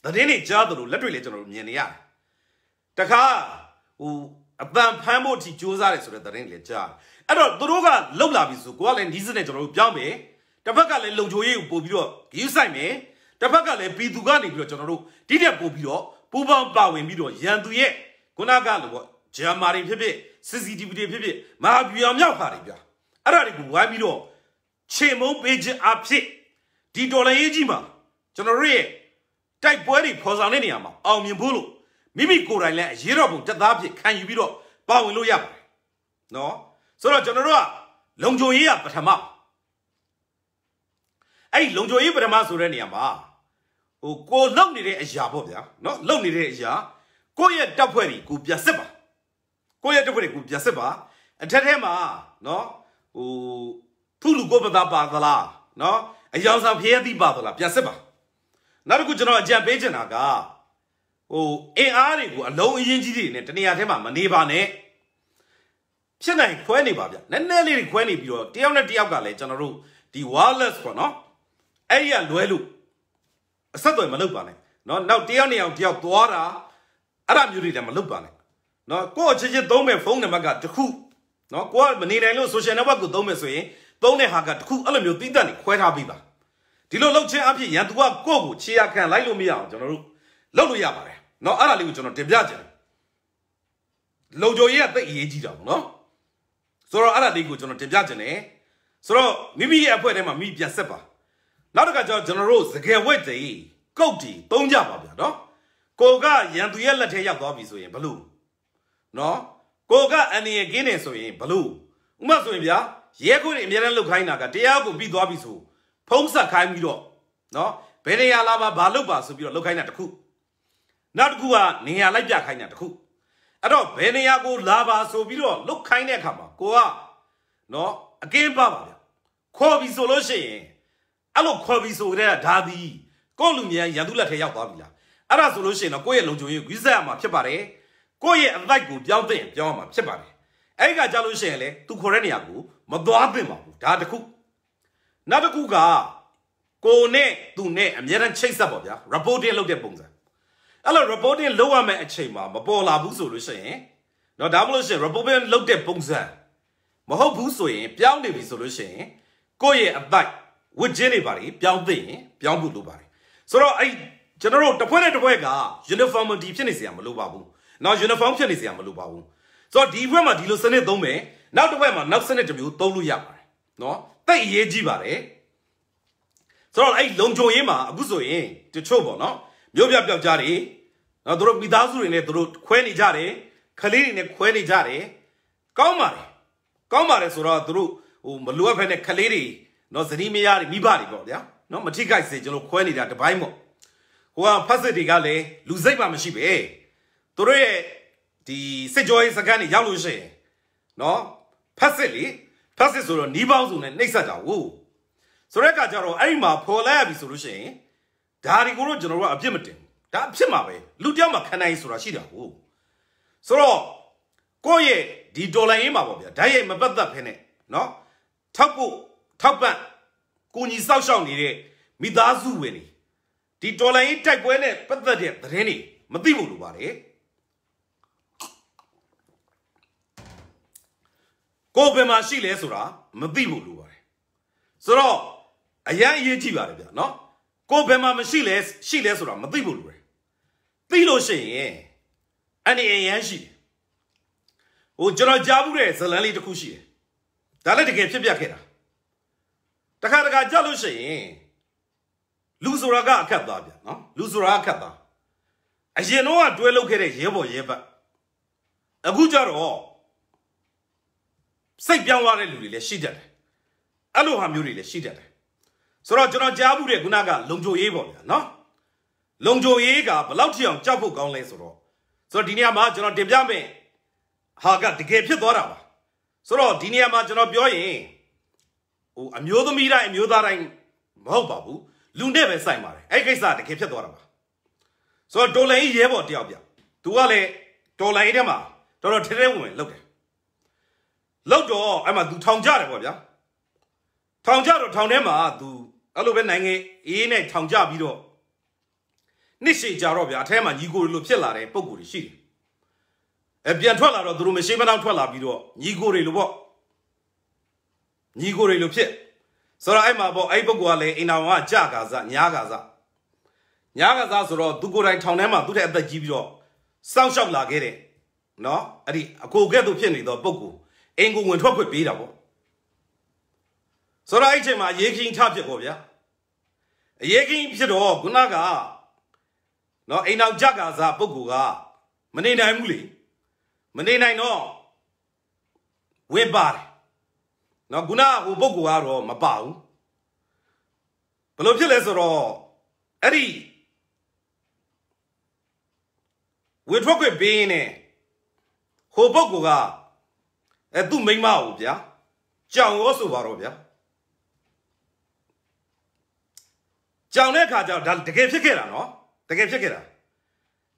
S1: သတင်းတွေကြားသလိုလက်တွေလည်းကျွန်တော်တို့မြင်နေရတယ်တခါဟိုအပန်ဖမ်းဖို့အထိစူးစမ်းတယ်ဆိုတဲ့သတင်းတွေလည်းကြားအဲ့တော့သူတို့ကလှုပ်လာပြီဆိုကိုကလည်းနီးစနဲ့ကျွန်တော်တို့ပြောင်းမယ်တစ်ဖက်ကလည်းလုံချိုးရေးကိုပို့ပြီးတော့ဂယူးဆိုင်မယ်တစ်ဖက်ကလည်းပြည်သူကနေပြီးတော့ကျွန်တော်တို့ဒီတက်ပို့ပြီးတော့ပူပေါင်းပါဝင်ပြီးတော့ရန်သူရဲ့ခုနကလိုပေါ့ဂျာမာတွေဖြစ်ဖြစ် CCTV တွေဖြစ်ဖြစ်မဟာပြူအောင်မြောက်ပါတွေပြအဲ့ဒါတွေကိုဝိုင်းပြီးတော့ခြေမုံပေးခြင်းအဖြစ်ဒီဒေါ်လာရေးကြီးမှာကျွန်တော်တို့ရဲ့တိုက်ပွဲတွေဖော်ဆောင်တဲ့နေရာမှာအောင်မြင်ဖို့လို့မိမိကိုယ်တိုင်လည်းအရေးတော်ပုံတက်သားဖြစ်ခံယူပြီးတော့ပါဝင်လို့ရပါတယ်နော်ဆိုတော့ကျွန်တော်တို့ကလုံခြုံရေးကပထမအဲ့ဒီလုံခြုံရေးပထမဆိုတဲ့နေရာမှာဟိုကိုလုံနေတဲ့အရာပေါ့ဗျာနော်လုံနေတဲ့အရာကိုရဲ့တပ်ဖွဲ့တွေကိုပြန်စစ်ပါကိုရဲ့တပ်ဖွဲ့တွေကိုပြန်စစ်ပါအထက်ထဲမှာနော်ဟိုထုလူကိုပသာပါသလားနော်အယောင်ဆောင်ဖျဲသီးပါသလားပြန်စစ်ပါနောက်တစ်ခုကျွန်တော်အကြံပေးချင်တာကဟိုအင်အားတွေကိုအလုံးအရင်ကြီးတွေနဲ့တနေရာထဲမှာမနေပါနဲ့ဖြစ်နိုင်ခွဲနေပါဗျနည်းနည်းလေးတွေခွဲနေပြီးတော့တယောက်နဲ့တယောက်ကလည်းကျွန်တော်တို့ဒီ wireless ပေါ့နော်အဲ့ဒီကလွဲလို့အဆက်အသွယ်မလုပ်ပါနဲ့နော်နောက်တယောက်နှစ်ယောက်တယောက်သွားတာအဲ့ဒါမျိုးတွေလည်းမလုပ်ပါနဲ့နော်ကိုယ့်ချစ်ချစ်သုံးမဲ့ဖုန်းနံပါတ်ကတစ်ခုနော်ကိုကမနေနိုင်လို့ social network ကိုသုံးမယ်ဆိုရင်သုံးတဲ့ဟာကတစ်ခုအဲ့လိုမျိုးတီးတက်နေခွဲထားပြီးပါဒီလိုလှုပ်ခြင်းအဖြစ်ရန်သူကကိုယ့်ကိုခြေရခံလိုက်လို့မရအောင်ကျွန်တော်တို့လှုပ်လို့ရပါတယ်နော်အဲ့ဒါလေးကိုကျွန်တော်တင်ပြချင်တယ်လုံခြုံရေးကတိတ်အရေးကြီးတာပေါ့နော်ဆိုတော့အဲ့ဒါလေးကိုကျွန်တော်တင်ပြချင်တယ်ဆိုတော့မိမိရဲ့အဖွဲ့ထဲမှာမိပြန်ဆက်ပါနောက်တစ်ခါကျတော့ကျွန်တော်တို့စကယ်ဝက်တွေကုတ်တီသုံးကြပါဗျာနော်ကိုကရန်သူရဲ့လက်ထဲရောက်သွားပြီဆိုရင်ဘလို့နော်ကိုကအအနေရကင်းနေဆိုရင်ဘလို့ဥပမာဆိုရင်ဗျာရဲကိုတွေအများနဲ့လှုပ်ခိုင်းတာကတရားကိုပြီးသွားပြီဆိုဖုံးဆက်ခိုင်းပြီးတော့နော်ဘယ်နေရာလာပါဘာလုပ်ပါဆိုပြီးတော့လှုပ်ခိုင်းတာတခုနောက်တစ်ခုကနေရာလိုက်ပြခိုင်းတာတခုအဲ့တော့ဘယ်နေရာကို လာပါဆိုပြီးတော့လှုပ်ခိုင်းတဲ့အခါမှာကိုကနော်အကင်းပါပါဗျာခေါ်ပြီဆိုလို့ရှိရင်အဲ့လိုခွဲပြီးဆိုတဲ့ဒါသည်ကိုယ့်လူမြန်ရန်သူလက်ထဲရောက်သွားပြီလားအဲ့ဒါဆိုလို့ရှိရင်တော့ကိုယ့်ရဲ့လုံခြုံရေးကိုဂိဇက်ရမှာဖြစ်ပါတယ်ကိုယ့်ရဲ့အသက်ကိုပြောင်းသိရင်ပြောင်းရမှာဖြစ်ပါတယ်အဲ့ကကြလို့ရှိရင်လေသူခေါ်တဲ့နေရာကိုမသွားသင့်ပါဘူးဒါတစ်ခုနောက်တစ်ခုကကိုနဲ့သူနဲ့အများရန်ချိတ်ဆက်ပါဗျာ reporting လုပ်တဲ့ပုံစံအဲ့လို reporting လုပ်ရမယ့်အချိန်မှာမပေါ်လာဘူးဆိုလို့ရှိရင်တော့ဒါမှမဟုတ်ရှင် reporting လုပ်တဲ့ပုံစံမဟုတ်ဘူးဆိုရင်ပြောင်းနေပြီဆိုလို့ရှိရင်ကိုယ့်ရဲ့အသက်ဝစ်ချင်းတွေပါလေပြောင်းသိရင်ပြောင်းဖို့လိုပါတယ်ဆိုတော့အဲ့ကျွန်တော်တို့တစ်ဖွဲ့နဲ့တစ်ဖွဲ့က uniformity ဖြစ်နေစရာမလိုပါဘူးနော် uniform ဖြစ်နေစရာမလိုပါဘူးဆိုတော့ဒီဘက်မှာဒီလိုစနစ်သုံးမယ်နောက်တစ်ဘက်မှာနောက်စနစ်တစ်မျိုးသုံးလို့ရပါတယ်နော်တိတ်အရေးကြီးပါတယ်ဆိုတော့အဲ့လုံခြုံရေးမှာအခုဆိုရင်တချို့ပေါ့နော်မြို့ပြပျောက်ကြားတွေနော်တို့မိသားစုတွေနဲ့တို့ခွဲနေကြတယ်ခလေးတွေနဲ့ခွဲနေကြတယ်ကောင်းပါတယ်ကောင်းပါတယ်ဆိုတော့တို့ဟိုမလိုအပ်ဖက်နဲ့ခလေးတွေနော်ဇနီးမယားတွေမိဘတွေပေါ့ဗျာနော်မထိခိုက်စေကျွန်တော်ခွဲနေတာတပိုင်းပေါ့ဟိုကဖက်စစ်တွေကလည်းလူစိတ်ပါမရှိပဲသူတို့ရဲ့ဒီစစ်ကြောရေးစခန်းတွေရောက်လို့ရှိရင်နော်ဖက်စစ်လေဖက်စစ်ဆိုတော့နီးပေါင်းစုံနဲ့နှိပ်စက်တာဝို့ဆိုတဲ့အခါကျတော့အဲ့ဒီမှာဖော်လိုက်ရပြီဆိုလို့ရှိရင်ဒါတွေကိုတော့ကျွန်တော်တို့ကအပြစ်မတင်ဒါအဖြစ်မှာပဲလူတယောက်မှခံနိုင်ဆိုတာရှိတာကိုဆိုတော့ကိုယ့်ရဲ့ဒီဒေါ်လာရင်းမှာပေါ့ဗျာဓာတ်ရိုက်မပတ်သက်ဖ ೇನೆ เนาะထောက်ဖို့ထောက်ပံ့ကိုညီစောက်ရှောက်နေတဲ့မိသားစုဝင်တွေဒီတော်လိုင်းရေးတိုက်ပွဲနဲ့ပတ်သက်တဲ့သတင်းတွေမသိဖို့လိုပါတယ်ကိုဘယ်မှာရှိလဲဆိုတာမသိဖို့လိုပါတယ်ဆိုတော့အရန်အရေးကြီးပါတယ်ဗျာနော်ကိုဘယ်မှာမရှိလဲရှိလဲဆိုတာမသိဖို့လိုတယ်သိလို့ရှိရင်အနေအရန်ရှိတယ်ဟိုကျွန်တော်ကြားဘူးတဲ့ဇလန်လေးတစ်ခုရှိတယ်ဒါလည်းတကယ်ဖြစ်ပြခဲ့တာတခါတခါကြလို့ရှိရင်လူဆိုတာကအခက်သားဗျနော်လူဆိုတာအခက်သားအရင်တော့တွဲလုပ်ခဲ့တဲ့ရဲဘော်ရဲဘက်အခုကြတော့စိတ်ပြောင်းသွားတဲ့လူတွေလည်းရှိတတ်တယ်အဲ့လိုဟာမျိုးတွေလည်းရှိတတ်တယ်ဆိုတော့ကျွန်တော်ကြားဘူးတဲ့ခုနကလုံချိုရေးပေါ့ဗျာနော်လုံချိုရေးကဘလောက်ထိအောင်ကြောက်ဖို့ကောင်းလဲဆိုတော့ဆိုတော့ဒီနေရာမှာကျွန်တော်တင်ပြမယ်ဟာကတကယ်ဖြစ်သွားတာပါဆိုတော့ဒီနေရာမှာကျွန်တော်ပြောရင်ဟိုအမျိုးသမီးတိုင်းအမျိုးသားတိုင်းမဟုတ်ပါဘူးလူနဲ့ပဲဆိုင်ပါတယ်အဲ့ကိစ္စတကယ်ဖြစ်သွားတာပါဆိုတော့တော်လိုင်းရဲဘော်တယောက်ပြသူကလည်းတော်လိုင်းထဲမှာတော်တော်ထဲထဲဝင်ဝင်လောက်တယ်လောက်တော့အဲ့မှာသူထောင်ကြတယ်ပေါ့ဗျာထောင်ကြတော့ထောင်ထဲမှာသူအဲ့လိုပဲနိုင်ငံအေးနဲ့ထောင်ကြပြီးတော့နှစ်ရှည်ကြတော့ဗျာအထဲမှာညီကိုတွေလိုဖြစ်လာတဲ့ပုံကိုယ်တွေရှိတယ်အပြန်ထွက်လာတော့သူတို့မရှိမနှောက်ထွက်လာပြီးတော့ညီကိုတွေလိုပေါ့ညီကိုတွေလိုဖြစ်ဆိုတော့အဲ့မှာပေါ့အဲ့ပုဂ္ဂိုလ်ကလည်းအိမ်တော်ကကြကာစညာကာစညာကာစဆိုတော့သူကိုယ်တိုင်ထောင်ထဲမှာသူ့တဲ့အသက်ကြီးပြီးတော့စောင့်ရှောက်လာခဲ့တဲ့နော်အဲ့ဒီအကိုကဲ့သို့ဖြစ်နေသောပုဂ္ဂိုလ်အိမ်ကိုဝင်ထွက်ခွင့်ပေးတာပေါ့ဆိုတော့အဲ့ချိန်မှာရေခင်းထဖြစ်ပေါ့ဗျာအရေခင်းဖြစ်တော့ခုနကနော်အိမ်တော်ကြကာစပုဂ္ဂိုလ်ကမနေနိုင်ဘူးလေမနေနိုင်တော့ဝင့်ပါတယ်နော်ခုနဟိုပုဂ္ဂိုလ်ကတော့မပါဘူးဘလို့ဖြစ်လဲဆိုတော့အဲ့ဒီဝေထွက်ခွေဘေးနဲ့ဟိုပုဂ္ဂိုလ်ကအဲသူ့မိန်းမကိုဗျာကြောင်ရောဆိုပါတော့ဗျာကြောင်တဲ့အခါကျတော့ဒါတကယ်ဖြစ်ခဲ့တာနော်တကယ်ဖြစ်ခဲ့တာ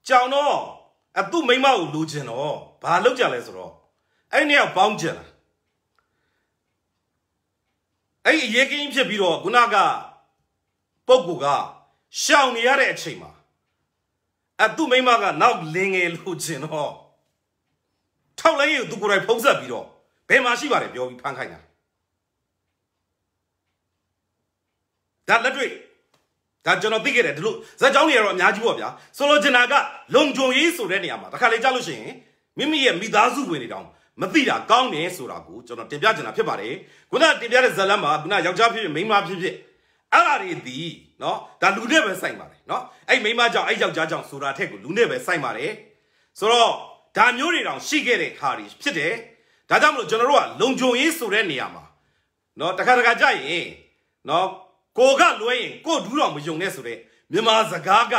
S1: ကြောင်တော့အသူ့မိန်းမကိုလိုချင်တော့ဘာလုပ်ကြလဲဆိုတော့အဲ့ဒီနေ့ကပေါင်းချင်လားအဲ့ဒီအရေးကြီးဖြစ်ပြီးတော့ခုနကပုပ်ကူကရှောင်နေရတဲ့အချိန်မှာအသူမိမကနောက်လင်ငယ်လို့ကျင်တော့ထောက်လိုက်ရင်သူကိုယ်တိုင်ဖုံးဆက်ပြီးတော့ဘယ်မှာရှိပါလဲပြောပြီးဖမ်းခိုင်းတာဒါလက်တွေ့ဒါကျွန်တော်သိခဲ့တယ်ဒီလိုဇက်ကြောင်းတွေကတော့အများကြီးပေါ့ဗျာဆိုလိုချင်တာကလုံခြုံရေးဆိုတဲ့နေရာမှာတခါလေကြားလို့ရှိရင်မိမိရဲ့မိသားစုဝင်တွေတောင်မသိတာကောင်းတယ်ဆိုတာကိုကျွန်တော်တင်ပြချင်တာဖြစ်ပါတယ်ခုနတင်ပြတဲ့ဇာတ်လမ်းမှာခုနယောက်ျားဖြစ်ဖြစ်မိန်းမဖြစ်ဖြစ်အဲ့ဓာတွေဒီနော်ဒါလူနဲ့ပဲဆိုင်ပါတယ်နော်အဲ့မိန်းမကြောင့်အဲ့ယောက်ျားကြောင့်ဆိုတာထက်ကိုလူနဲ့ပဲဆိုင်ပါတယ်ဆိုတော့ဒါမျိုးတွေတောင်ရှိခဲ့တဲ့ဟာတွေဖြစ်တယ်ဒါကြောင့်မလို့ကျွန်တော်တို့ကလုံခြုံရေးဆိုတဲ့နေရာမှာနော်တခါတခါကြာရင်နော်ကိုကလွှဲရင် ကိုဒူးတော်မယုံနဲ့ဆိုတဲ့မြန်မာစကားက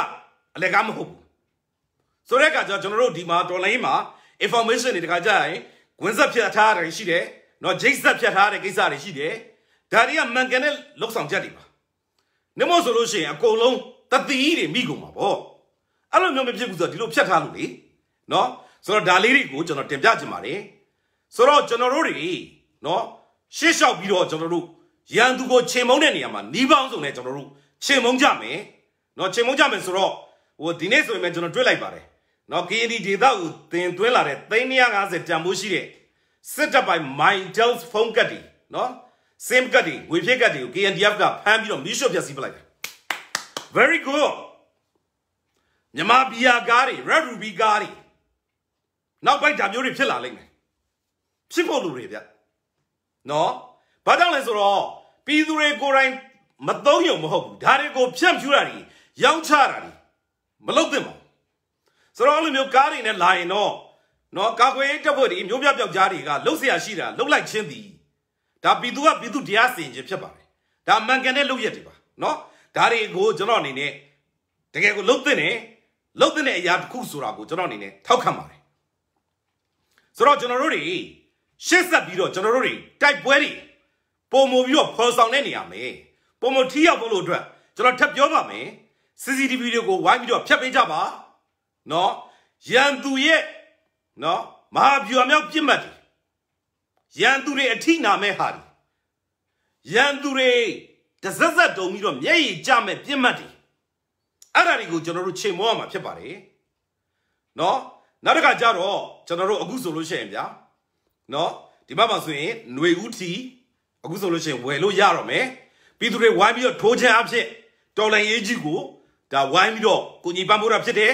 S1: အလကားမဟုတ်ဘူးဆိုတဲ့အခါကျတော့ကျွန်တော်တို့ဒီမှာတော်လိုင်းမှာ information တွေတခါကြာရင်ကွင်းဆက်ဖြတ်ထားတာရှိတယ်နော်ဂျိတ်ဆက်ဖြတ်ထားတဲ့ကိစ္စတွေရှိတယ်ဒါတွေကမှန်ကန်တဲ့လုံဆောင်ချက်တွေပါနမို့ဆိုလို့ရှိရင်အကုန်လုံးတတိတွေမိကုန်မှာပေါ့အဲ့လိုမျိုးမဖြစ်ဘူးဆိုတော့ဒီလိုဖြတ်ထားလို့လေနော်ဆိုတော့ဒါလေးတွေကိုကျွန်တော်တင်ပြချင်ပါတယ်ဆိုတော့ကျွန်တော်တို့တွေနော်ရှေ့လျှောက်ပြီးတော့ကျွန်တော်တို့ရန်သူကိုချိန်မုံတဲ့နေရာမှာနီးပေါင်းစုံနဲ့ကျွန်တော်တို့ချိန်မုံကြမယ်နော်ချိန်မုံကြမယ်ဆိုတော့ဟိုဒီနေ့ဆိုရင်ကျွန်တော်တွေ့လိုက်ပါတယ်နော်ကရင်ဒီဒေသကိုတင်သွင်းလာတဲ့350တန်ဖိုးရှိတဲ့စစ်တပ်ပိုင်း Mindels ဖုန်းကတ်တွေနော် SIM ကတ်တွေငွေဖြည့်ကတ်တွေကို KNDF ကဖမ်းပြီးတော့မိရှုပ်ဖျက်ဆီးပလိုက်တယ် Very good မြန်မာပြည်ကားတွေ Red Ruby ကားတွေနောက်ပိုက်တာမျိုးတွေဖြစ်လာလိမ့်မယ်ဖြစ်ဖို့လူတွေဗျနော်ဘာကြောင့်လဲဆိုတော့ပြည်သူတွေကိုယ်တိုင်မသုံးယုံမဟုတ်ဘူးဒါတွေကို ဖြန့်ဖြူးတာတွေရောင်းချတာတွေမလုပ်သင့်ပါဆိုတော့အဲ့လိုမျိုးကားတွေနဲ့လာရင်တော့နော်ကာကွယ်ရေးတပ်ဖွဲ့တွေမျိုးပြပျောက်ကြားတွေကလှုပ်เสียရှိတာလှုပ်လိုက်ခြင်းသည်ဒါပြည်သူကပြည်သူတရားစီရင်ခြင်းဖြစ်ပါတယ်ဒါမှန်ကန်တဲ့လှုပ်ရက်တွေပါနော်ဒါတွေကိုကျွန်တော်အနေနဲ့တကယ်ကိုလှုပ်သင့်တယ်လှုပ်သင့်တဲ့အရာတစ်ခုဆိုတာကိုကျွန်တော်အနေနဲ့ထောက်ခံပါတယ်ဆိုတော့ကျွန်တော်တို့တွေရှေ့ဆက်ပြီးတော့ကျွန်တော်တို့တွေတိုက်ပွဲတွေပုံမပြီးတော့ဖော်ဆောင်တဲ့နေရာမယ်ပုံမထီရောက်ဖို့လို့အတွက်ကျွန်တော်ထပ်ပြောပါမယ် CCTV တွေကိုဝိုင်းပြီးတော့ဖျက်ပေးကြပါနော်ရန်သူရဲ့နော်မဟာဗျူဟာမြောက်ပြစ်မှတ်တယ်ရန်သူတွေအထိနာမဲ့ဟာတယ်ရန်သူတွေတဇက်ဇက်တုံပြီးတော့မျက်ရည်ကျမဲ့ပြစ်မှတ်တယ်အဲ့ဒါတွေကိုကျွန်တော်တို့ချိန်မောရမှာဖြစ်ပါတယ်နော်နောက်တစ်ခါကျတော့ကျွန်တော်တို့အခုဆိုလို့ရှိရင်ဗျာနော်ဒီဘက်မှာဆိုရင်ຫນွေဦးတီအခုဆိုလို့ရှိရင်ဝယ်လို့ရတော့မယ်ပြည်သူတွေဝိုင်းပြီးတော့ထိုးခြင်းအဖြစ်တော်လှန်ရေးကြီးကိုဒါဝိုင်းပြီးတော့ကိုကြီးပန်းဖို့တာဖြစ်တယ်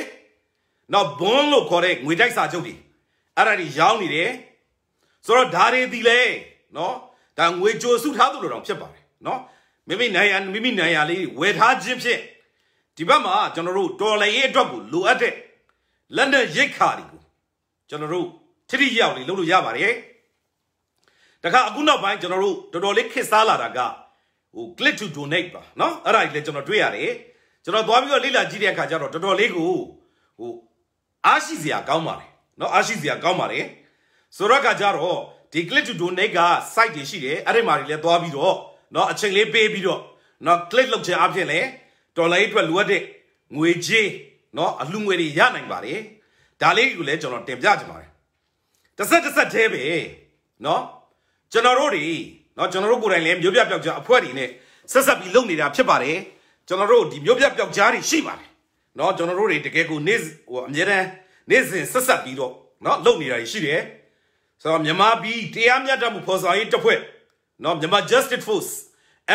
S1: နောက်ဘွန်းလို့ခေါ်တဲ့ငွေတိုက်စာချုပ်တွေအဲ့ဒါတွေရောင်းနေတယ်ဆိုတော့ဒါတွေဒီလဲနော်ဒါငွေကြိုစုထားသူလိုတောင်ဖြစ်ပါတယ်နော်မိမိနိုင်ရမိမိနိုင်ရလေးဝယ်ထားခြင်းဖြင့်ဒီဘက်မှာကျွန်တော်တို့တော်လည်းရေးအတွက်ကိုလိုအပ်တဲ့လက်နဲ့ရိတ်ခါတွေကိုကျွန်တော်တို့ထိထိရောက်လေးလုပ်လို့ရပါတယ်တခါအခုနောက်ပိုင်းကျွန်တော်တို့တော်တော်လေးခက်စားလာတာကဟို click to donate ပါเนาะအဲ့ဒါကြီးလည်းကျွန်တော်တွေ့ရတယ်ကျွန်တော်သွားပြီးတော့လေ့လာကြည့်တဲ့အခါကျတော့တော်တော်လေးကိုဟိုအားရှိစရာကောင်းပါတယ်နော်အားရှိစရာကောင်းပါတယ်ဆိုတော့ကကြတော့ဒီ click to donate က site တွေရှိတယ်အဲ့ဒီမှာတွေလည်းသွားပြီးတော့နော်အချိန်လေးပေးပြီးတော့နော် click လုပ်ခြင်းအပြင်လည်းဒေါ်လာရေးအတွက်လိုအပ်တဲ့ငွေကြေးနော်အလှငွေတွေရနိုင်ပါတယ်ဒါလေးကိုလည်းကျွန်တော်တင်ပြချင်ပါတယ်တစ်ဆက်တစ်ဆက်သေးပဲနော်ကျွန်တော်တို့တွေနော်ကျွန်တော်တို့ကိုယ်တိုင်လည်းမြို့ပြပျောက်ကြားအဖွဲ့တွေနဲ့ဆက်ဆက်ပြီးလုပ်နေတာဖြစ်ပါတယ်ကျွန်တော်တို့ဒီမြို့ပြပျောက်ကြားတွေရှိပါတယ်เนาะကျွန်တော်တို့တွေတကယ်ကိုနေ့ဟိုအမြဲတမ်းနေ့စဉ်ဆက်ဆက်ပြီးတော့เนาะလုပ်နေတာရှိတယ်ဆိုတော့မြန်မာပြည်တရားမျှတမှုဖော်ဆောင်ရေးတပ်ဖွဲ့เนาะမြန်မာ Justice Force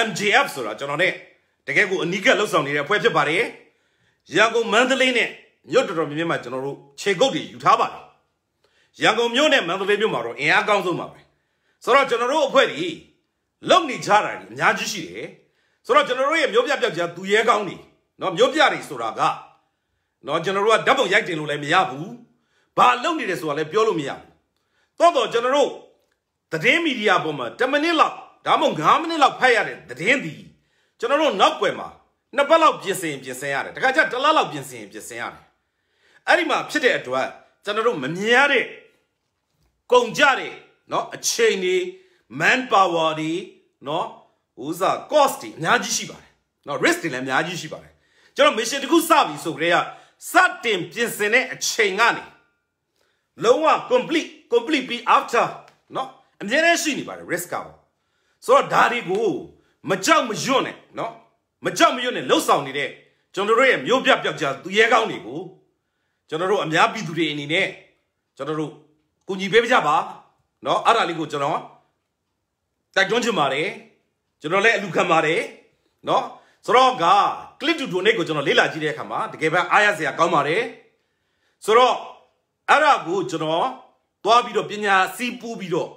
S1: MJF ဆိုတာကျွန်တော်နဲ့တကယ်ကိုအနီးကပ်လှုပ်ဆောင်နေတဲ့အဖွဲ့ဖြစ်ပါတယ်ရန်ကုန်မန္တလေးနဲ့မြို့တော်တော်များများမှာကျွန်တော်တို့ခြေကုပ်တွေယူထားပါတယ်ရန်ကုန်မြို့နဲ့မန္တလေးမြို့မှာတော့အင်အားကောင်းဆုံးပါပဲဆိုတော့ကျွန်တော်တို့အဖွဲ့ကြီးလုံနေကြတာကြီးအများကြီးရှိတယ်ဆိုတော့ကျွန်တော်တို့ရဲ့မြို့ပြပြောက်ကြသူရဲကောင်းတွေเนาะမြို့ပြတွေဆိုတာကနော်ကျွန်တော်တို့ကဓာတ်ပုံရိုက်တင်လို့လည်းမရဘူးဘာလုပ်နေတယ်ဆိုတာလည်းပြောလို့မရဘူးတော်တော်ကျွန်တော်တို့သတင်းမီဒီယာပေါ်မှာ10မိနစ်လောက်ဒါမှမဟုတ်9မိနစ်လောက်ဖတ်ရတဲ့သတင်းဒီကျွန်တော်တို့နောက်ွယ်မှာနှစ်ပတ်လောက် ပြင်ဆင်ပြင်ဆင်ရတယ်တခါကျတစ်လလောက်ပြင်ဆင်ပြင်ဆင်ရတယ်အဲ့ဒီမှာဖြစ်တဲ့အတွက်ကျွန်တော်တို့မမြင်ရတဲ့ကုန်ကြတဲ့เนาะအချိန်တွေ man power တွေเนาะဥစား cost တွေအများကြီးရှိပါတယ်เนาะ risk တွေလည်းအများကြီးရှိပါတယ်ကျွန်တော် mission တစ်ခုစပြီဆိုကြတဲ့စတင်ပြင်ဆင်တဲ့အချိန်ကနေလုံးဝ complete complete ပြီး after เนาะအများနဲ့ရှိနေပါတယ် risk ကပေါ့ဆိုတော့ဒါတွေကိုမကြောက်မရွံ့နဲ့เนาะမကြောက်မရွံ့နဲ့လှုပ်ဆောင်နေတဲ့ကျွန်တော်တို့ရဲ့မျိုးပြပျောက်ကြားသူရဲကောင်းတွေကိုကျွန်တော်တို့အများပြည်သူတွေအနေနဲ့ကျွန်တော်တို့ကူညီပေးကြပါเนาะအဲ့ဒါလေးကိုကျွန်တော်တိုက်တွန်းချင်ပါတယ်ကျွန်တော်လည်းအလူခံပါတယ်เนาะဆိုတော့က click to donate ကိုကျွန်တော်လေ့လာကြည့်တဲ့အခါမှာတကယ်ပဲအားရစရာကောင်းပါတယ်ဆိုတော့အဲ့ဒါကိုကျွန်တော်သွားပြီးတော့ပညာစီးပူးပြီးတော့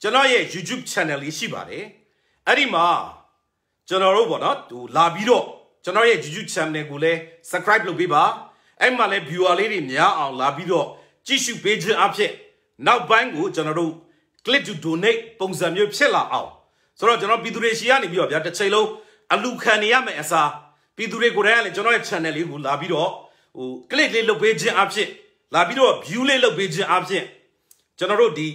S1: ကျွန်တော်ရဲ့ YouTube channel လေးရှိပါတယ်အဲ့ဒီမှာကျွန်တော်တို့ပေါ့နော်သူလာပြီးတော့ကျွန်တော်ရဲ့ YouTube channel ကိုလည်း subscribe လုပ်ပေးပါအဲ့မှာလည်း viewer လေးတွေများအောင်လာပြီးတော့ကြည့်ရှုပေးခြင်းအဖြစ်နောက်ပိုင်းကိုကျွန်တော်တို့ click to donate ပုံစံမျိုးဖြစ်လာအောင်ဆိုတော့ကျွန်တော်ပြည်သူတွေရှီကနေပြီးတော့ဗျာတစ်ချိန်လုံးအလူခံနေရမယ်အစားပြည်သူတွေကိုယ်တိုင်ကလည်းကျွန်တော်ရဲ့ channel လေးကိုလာပြီးတော့ဟို click လေးလုပ်ပေးခြင်းအဖြစ်လာပြီးတော့ view လေးလုပ်ပေးခြင်းအဖြစ်ကျွန်တော်တို့ဒီ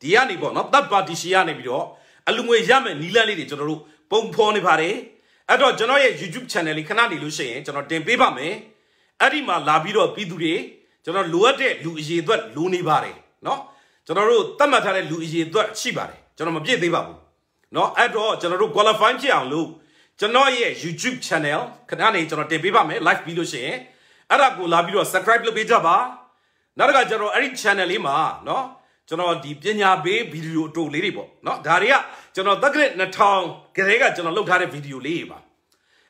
S1: ဒီကနေပေါ့နော် third party ရှီကနေပြီးတော့အလူငွေရမယ်နီလန်းလေးတွေကျွန်တော်တို့ပုံဖော်နေပါတယ်အဲ့တော့ကျွန်တော်ရဲ့ YouTube channel လေးခဏနေလို့ရှိရင်ကျွန်တော်တင်ပေးပါမယ်အဲ့ဒီမှာလာပြီးတော့ပြည်သူတွေကျွန်တော်လိုအပ်တဲ့လူအရေးအတွက်လိုနေပါတယ်နော်ကျွန်တော်တို့သတ်မှတ်ထားတဲ့လူအရေးအတွက်ရှိပါတယ်ကျွန်တော်မပြည့်သေးပါဘူးเนาะအဲ့တော့ကျွန်တော်တို့ qualify ဖြစ်အောင်လို့ကျွန်တော်ရဲ့ YouTube channel ခဏနေကျွန်တော်တင်ပေးပါမယ် live ပြီးလို့ရှိရင်အဲ့ဒါကိုလာပြီးတော့ subscribe လုပ်ပေးကြပါနောက်တစ်ခါကျွန်တော်အဲ့ဒီ channel လေးမှာเนาะကျွန်တော်ဒီပညာပေးဗီဒီယိုအတူလေးတွေပေါ့เนาะဒါတွေကကျွန်တော်သက်ကရစ်2000ကလေးကကျွန်တော်လုပ်ထားတဲ့ဗီဒီယိုလေးတွေပါ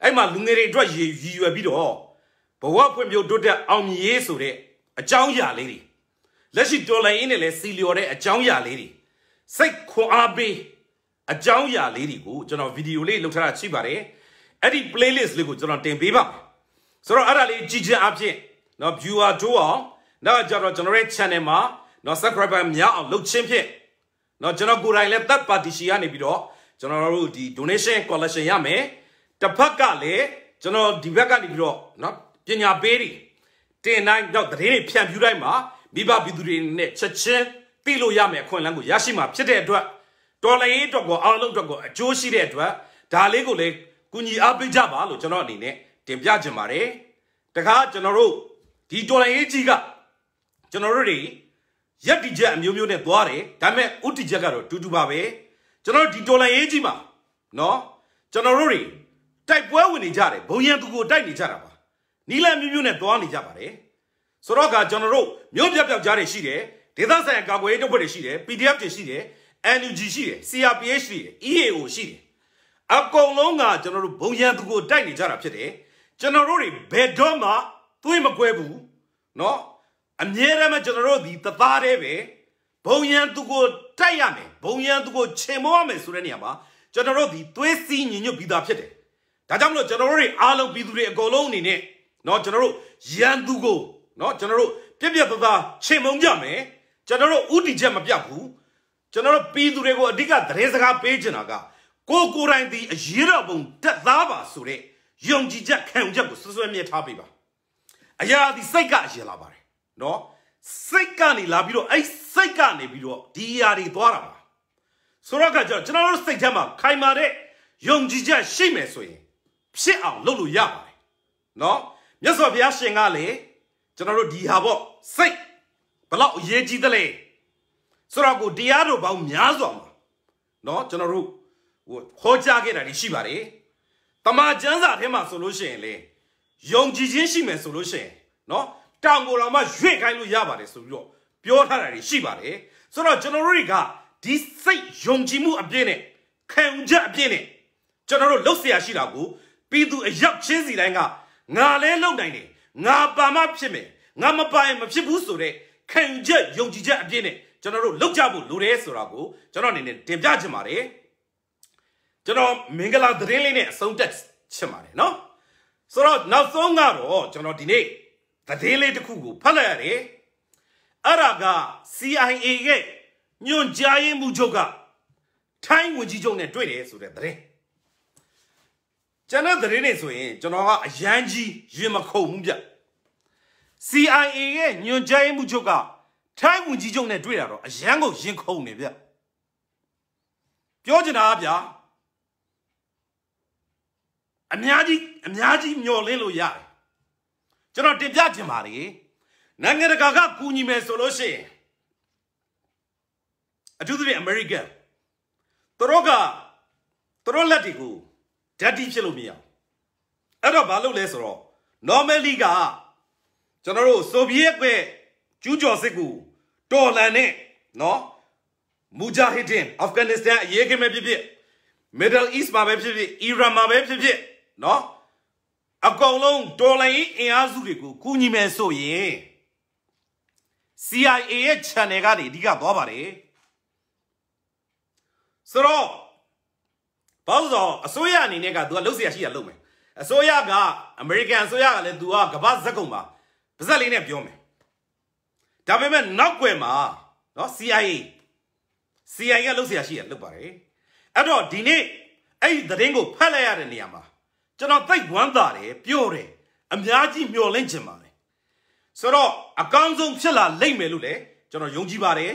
S1: အဲ့မှာလူငယ်တွေအတွက်ရည်ရွယ်ပြီးတော့ဘဝဖွံ့ဖြိုးတိုးတက်အောင်မြင်ရေးဆိုတဲ့အကြောင်းအရာလေးတွေလက်ရှိတော်လိုင်းအင်းနဲ့လဲစီလျော်တဲ့အကြောင်းအရာလေးတွေစိတ်ခွန်အားပေးအကြောင်းအရာလေးတွေကိုကျွန်တော်ဗီဒီယိုလေးလုပ်ထားတာရှိပါတယ်အဲ့ဒီ playlist လေးကိုကျွန်တော်တင်ပေးပါမယ်ဆိုတော့အဲ့ဒါလေးကြည့်ချင်းအဖြစ်เนาะ viewer တို့အောင်နောက်ကြတော့ကျွန်တော်ရဲ့ channel မှာเนาะ subscriber များအောင်လုပ်ချင်းဖြင့်เนาะကျွန်တော်ကိုယ်တိုင်လည်း third party ရှီကနေပြီးတော့ကျွန်တော်တို့ဒီ donation collection ရမယ်တစ်ဖက်ကလည်းကျွန်တော်ဒီဘက်ကနေပြီးတော့เนาะပညာပေးတွေတင်တိုင်းတော့တရေတွေဖြန့်ဖြူးတိုင်းမှာမိဘပြည်သူတွေနဲ့ချက်ချင်းသိလို့ရမယ်အခွင့်အလမ်းကိုရရှိမှာဖြစ်တဲ့အတွက်တော်လှန်ရေးအတွက်ကိုအားလုံးအတွက်ကိုအကျိုးရှိတဲ့အတွက်ဒါလေးကိုလည်းကူညီအားပေးကြပါလို့ကျွန်တော်အနေနဲ့တင်ပြချင်ပါတယ်တခါကျွန်တော်တို့ဒီတော်လှန်ရေးကြီးကကျွန်တော်တို့တွေရက်တီချက်အမျိုးမျိုးနဲ့သွားတယ်ဒါပေမဲ့ဥတီချက်ကတော့တူတူပါပဲကျွန်တော်ဒီတော်လှန်ရေးကြီးမှာနော်ကျွန်တော်တို့တွေတိုက်ပွဲဝင်နေကြတယ်ဘုံရန်သူကိုတိုက်နေကြတာပါနီလန်မျိုးမျိုးနဲ့သွားနေကြပါတယ်ဆိုတော့ကကျွန်တော်တို့မြို့ပြပြောက်ကြားတွေရှိတယ်ဒေသဆိုင်ရာကာကွယ်ရေးတပ်ဖွဲ့တွေရှိတယ် PDF တွေရှိတယ် NUG ရှိတယ် CRPH ရှိတယ် EAO ရှိတယ်အကုန်လုံးကကျွန်တော်တို့ဘုံရန်သူကိုတိုက်နေကြတာဖြစ်တယ်ကျွန်တော်တို့တွေဘယ်တော့မှသွေးမကွဲဘူးเนาะအမြဲတမ်းကျွန်တော်တို့ဒီတသားတည်းပဲဘုံရန်သူကိုတိုက်ရမယ်ဘုံရန်သူကိုချေမောရမယ်ဆိုတဲ့နေရာမှာကျွန်တော်တို့ဒီသွေးစီးညီညွတ်ပြီးသားဖြစ်တယ်ဒါကြောင့်မလို့ကျွန်တော်တို့တွေအားလုံးပြည်သူတွေအကုန်လုံးအနေနဲ့เนาะကျွန်တော်တို့ရန်သူကိုเนาะကျွန်တော်တို့ပြက်ပြက်သားသားချေမုံကြမယ်ကျွန်တော်တို့ဥတီချက်မပြတ်ဘူးကျွန်တော်တို့ပြည်သူတွေကိုအဓိကသတင်းစကားပေးချင်တာကကိုကိုတိုင်းဒီအရေးတော်ပုံတက်သားပါဆိုတဲ့ယုံကြည်ချက်ခံယူချက်ကိုဆွဆွဲမြဲထားပေးပါအရာဒီစိတ်ကအရင်လာပါတယ်နော်စိတ်ကနေလာပြီးတော့အဲ့စိတ်ကနေပြီးတော့ဒီအရာတွေသွားတာပါဆိုတော့ကကျွန်တော်တို့စိတ်ထဲမှာခိုင်မာတဲ့ယုံကြည်ချက်ရှိမယ်ဆိုရင်ဖြစ်အောင်လုပ်လို့ရပါတယ်နော်မြတ်စွာဘုရားရှင်ကလည်းကျွန်တော်တို့ဒီဟာပေါ့စိတ်ဘလောက်အရေးကြီးသလဲဆိုတော့ကိုတရားတော်ပေါင်းများစွာမှာเนาะကျွန်တော်တို့ဟိုခေါ်ကြခဲ့တာတွေရှိပါတယ်တမန်ကျမ်းစာထဲမှာဆိုလို့ရှိရင်လေယုံကြည်ခြင်းရှိမယ်ဆိုလို့ရှိရင်เนาะတောင်ကိုတော်မှရွေ့ခိုင်းလို့ရပါတယ်ဆိုပြီးတော့ပြောထားတာတွေရှိပါတယ်ဆိုတော့ကျွန်တော်တို့တွေကဒီစိတ်ယုံကြည်မှုအပြည့်နဲ့ခံယူချက်အပြည့်နဲ့ကျွန်တော်တို့လှုပ်ရှားရှိတာကိုပြီးသူအရောက်ချင်းစီတိုင်းကငါလဲလှုပ်နိုင်တယ်ငါပါမဖြစ်မယ်ငါမပါရင်မဖြစ်ဘူးဆိုတဲ့ခံယူချက်ယုံကြည်ချက်အပြည့်နဲ့ကျွန်တော်တို့လောက်ကြဖို့လိုတယ်ဆိုတာကိုကျွန်တော်အနေနဲ့တင်ပြချင်ပါတယ်ကျွန်တော်မင်္ဂလာသတင်းလေးနဲ့အဆုံးတက်ချင်ပါတယ်နော်ဆိုတော့နောက်ဆုံးကတော့ကျွန်တော်ဒီနေ့သတင်းလေးတစ်ခုကိုဖတ်လိုက်ရတယ်အဲ့ဒါက CIA ရဲ့ညွန်ကြားရေးမှူးချုပ်ကထိုင်းဝန်ကြီးချုပ်နဲ့တွေ့တယ်ဆိုတဲ့သတင်းကျွန်တော်သတင်းနေဆိုရင်ကျွန်တော်ကအရန်ကြီးရင်မခုန်ဘူးဗျ CIA ရဲ့ညွန်ကြားရေးမှူးချုပ်ကထိုင်းဝန်ကြီးချုပ်နဲ့တွေ့တာတော့အရန်ကိုရင်ခုန်နေဗျပြောချင်တာဗျာအများကြီးအများကြီးမျောလင်းလို့ရတယ်ကျွန်တော်တင်ပြချင်ပါလေနိုင်ငံတကာကကူညီမယ်ဆိုလို့ရှိရင်အထူးသဖြင့်အမေရိကန်သူတို့ကသူတို့လက်တွေကိုဓာတ်တိဖြစ်လို့မရအောင်အဲ့တော့ဘာလုပ်လဲဆိုတော့ normally ကကျွန်တော်တို့ဆိုဗီယက်ပဲကျူးကျော်စစ်ကိုတော်လှန်တဲ့နော်မူဂျာဟစ်ဒင်အာဖဂန်နစ္စတန်အရေးကြီးမဲ့ဖြစ်ဖြစ် Middle East မှာပဲဖြစ်ဖြစ်အီရန်မှာပဲဖြစ်ဖြစ်နော်အကုန်လုံးတော်လှန်ရေးအင်အားစုတွေကိုကူညီမယ်ဆိုရင် CIA ရဲ့ channel ကနေအဓိကသွားပါတယ်ဆိုတော့ဘာလို့ဆိုအစိုးရအနေနဲ့က तू ကလှုပ်เสียရှိရလှုပ်မယ်အစိုးရကအမေရိကန်အစိုးရကလည်း तू ကကမ္ဘာဇက်ကုံပါပါဇက်လေးနဲ့ပြောမယ်ဒါပေမဲ့နောက်ွယ်မှာနော် CIA CIA ကလှုပ်ဆရာရှိရလှုပ်ပါတယ်အဲ့တော့ဒီနေ့အဲ့ဒီသတင်းကိုဖတ်လိုက်ရတဲ့နေရာမှာကျွန်တော်သိဝမ်းသာတယ်ပြောတယ်အများကြီးမျှော်လင့်ချင်ပါတယ်ဆိုတော့အကောင်းဆုံးဖြစ်လာလိမ့်မယ်လို့လည်းကျွန်တော်ယုံကြည်ပါတယ်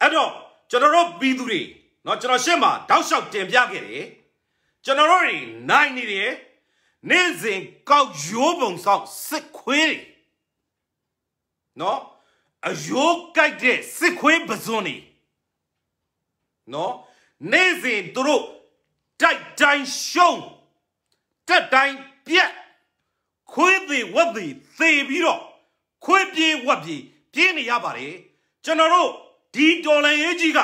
S1: အဲ့တော့ကျွန်တော်တို့ပြည်သူတွေเนาะကျွန်တော်ရှင်းမှာတောက်လျှောက်တင်ပြခဲ့တယ်ကျွန်တော်တို့တွေနိုင်နေတယ်နေ့စဉ်ကောက်ရိုးပုံဆောင်စစ်ခွေးเนาะအယိုးကြိုက်တဲ့စစ်ခွေးပဇွန်နေနော်နေ့စဉ်သူတို့တိုက်တိုင်းရှုံးတက်တိုင်းပြက်ခွေးသေးဝက်သေးသေပြီးတော့ခွေးပြေးဝက်ပြေးပြင်းနေရပါတယ်ကျွန်တော်တို့ဒီတော်လန်ရေးကြီးက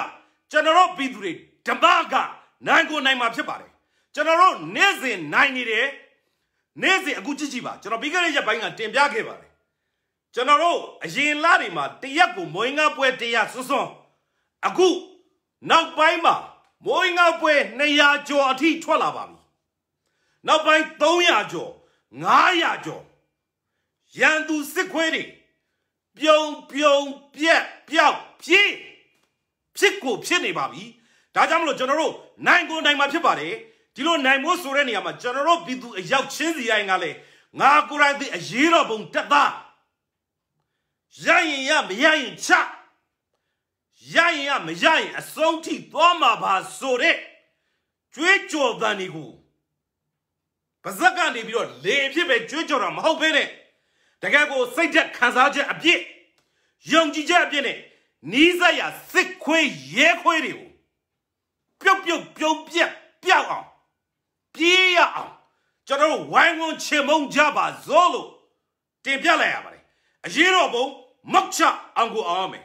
S1: ကျွန်တော်တို့ပြည်သူတွေဓမ္မကနိုင်ကိုနိုင်မှာဖြစ်ပါတယ်ကျွန်တော်တို့နေ့စဉ်နိုင်နေတယ်နေ့စဉ်အခုကြည့်ကြည့်ပါကျွန်တော်ပြီးခဲ့တဲ့ရက်ပိုင်းကတင်ပြခဲ့ပါတယ်ကျွန်တော်တို့အရင်လတွေမှာတရက်ကိုမွေးငါပွဲတရက်စွန်းစွန်းအခုနောက်ပိုင်းမှာမွေးငါပွဲ200ကျော်အထိထွက်လာပါပြီနောက်ပိုင်း300ကျော်900ကျော်ရန်သူစစ်ခွေးတွေပြုံပြုံပြက်ပြောက်ပြေးဖြစ်ကိုဖြစ်နေပါပြီဒါကြောင့်မလို့ကျွန်တော်တို့နိုင်ကုန်တိုင်းမှာဖြစ်ပါတယ်ဒီလိုနိုင်မို့ဆိုတဲ့နေရာမှာကျွန်တော်တို့ပြည်သူအယောက်ချင်းစီတိုင်းကလည်းငါကိုယ်တိုင်ဒီအရေးတော်ပုံတက်သားရရင်ရမရရင်ချရရင်ရမရရင်အဆုံးထိသွားမှာပါဆိုတဲ့ကျွေးကြော်တန်တွေကိုပါဇက်ကနေပြီးတော့လေအဖြစ်ပဲကျွေးကြော်တာမဟုတ်ဘဲနဲ့တကယ်ကိုစိတ်သက်ခံစားချက်အပြည့်ယုံကြည်ချက်အပြည့်နဲ့နီးစပ်ရာစစ်ခွေးရဲခွေးတွေကိုပြုတ်ပြုတ်ပြုံးပြက်ပြောက်အောင်ပြေးရအောင်ကျွန်တော်တို့ဝိုင်းဝန်းချေမုန်းကြပါစို့လို့တင်ပြလိုက်ရပါတယ်အရေးတော်ပုံမောက်ချအောင်ကိုအောင်ရမယ်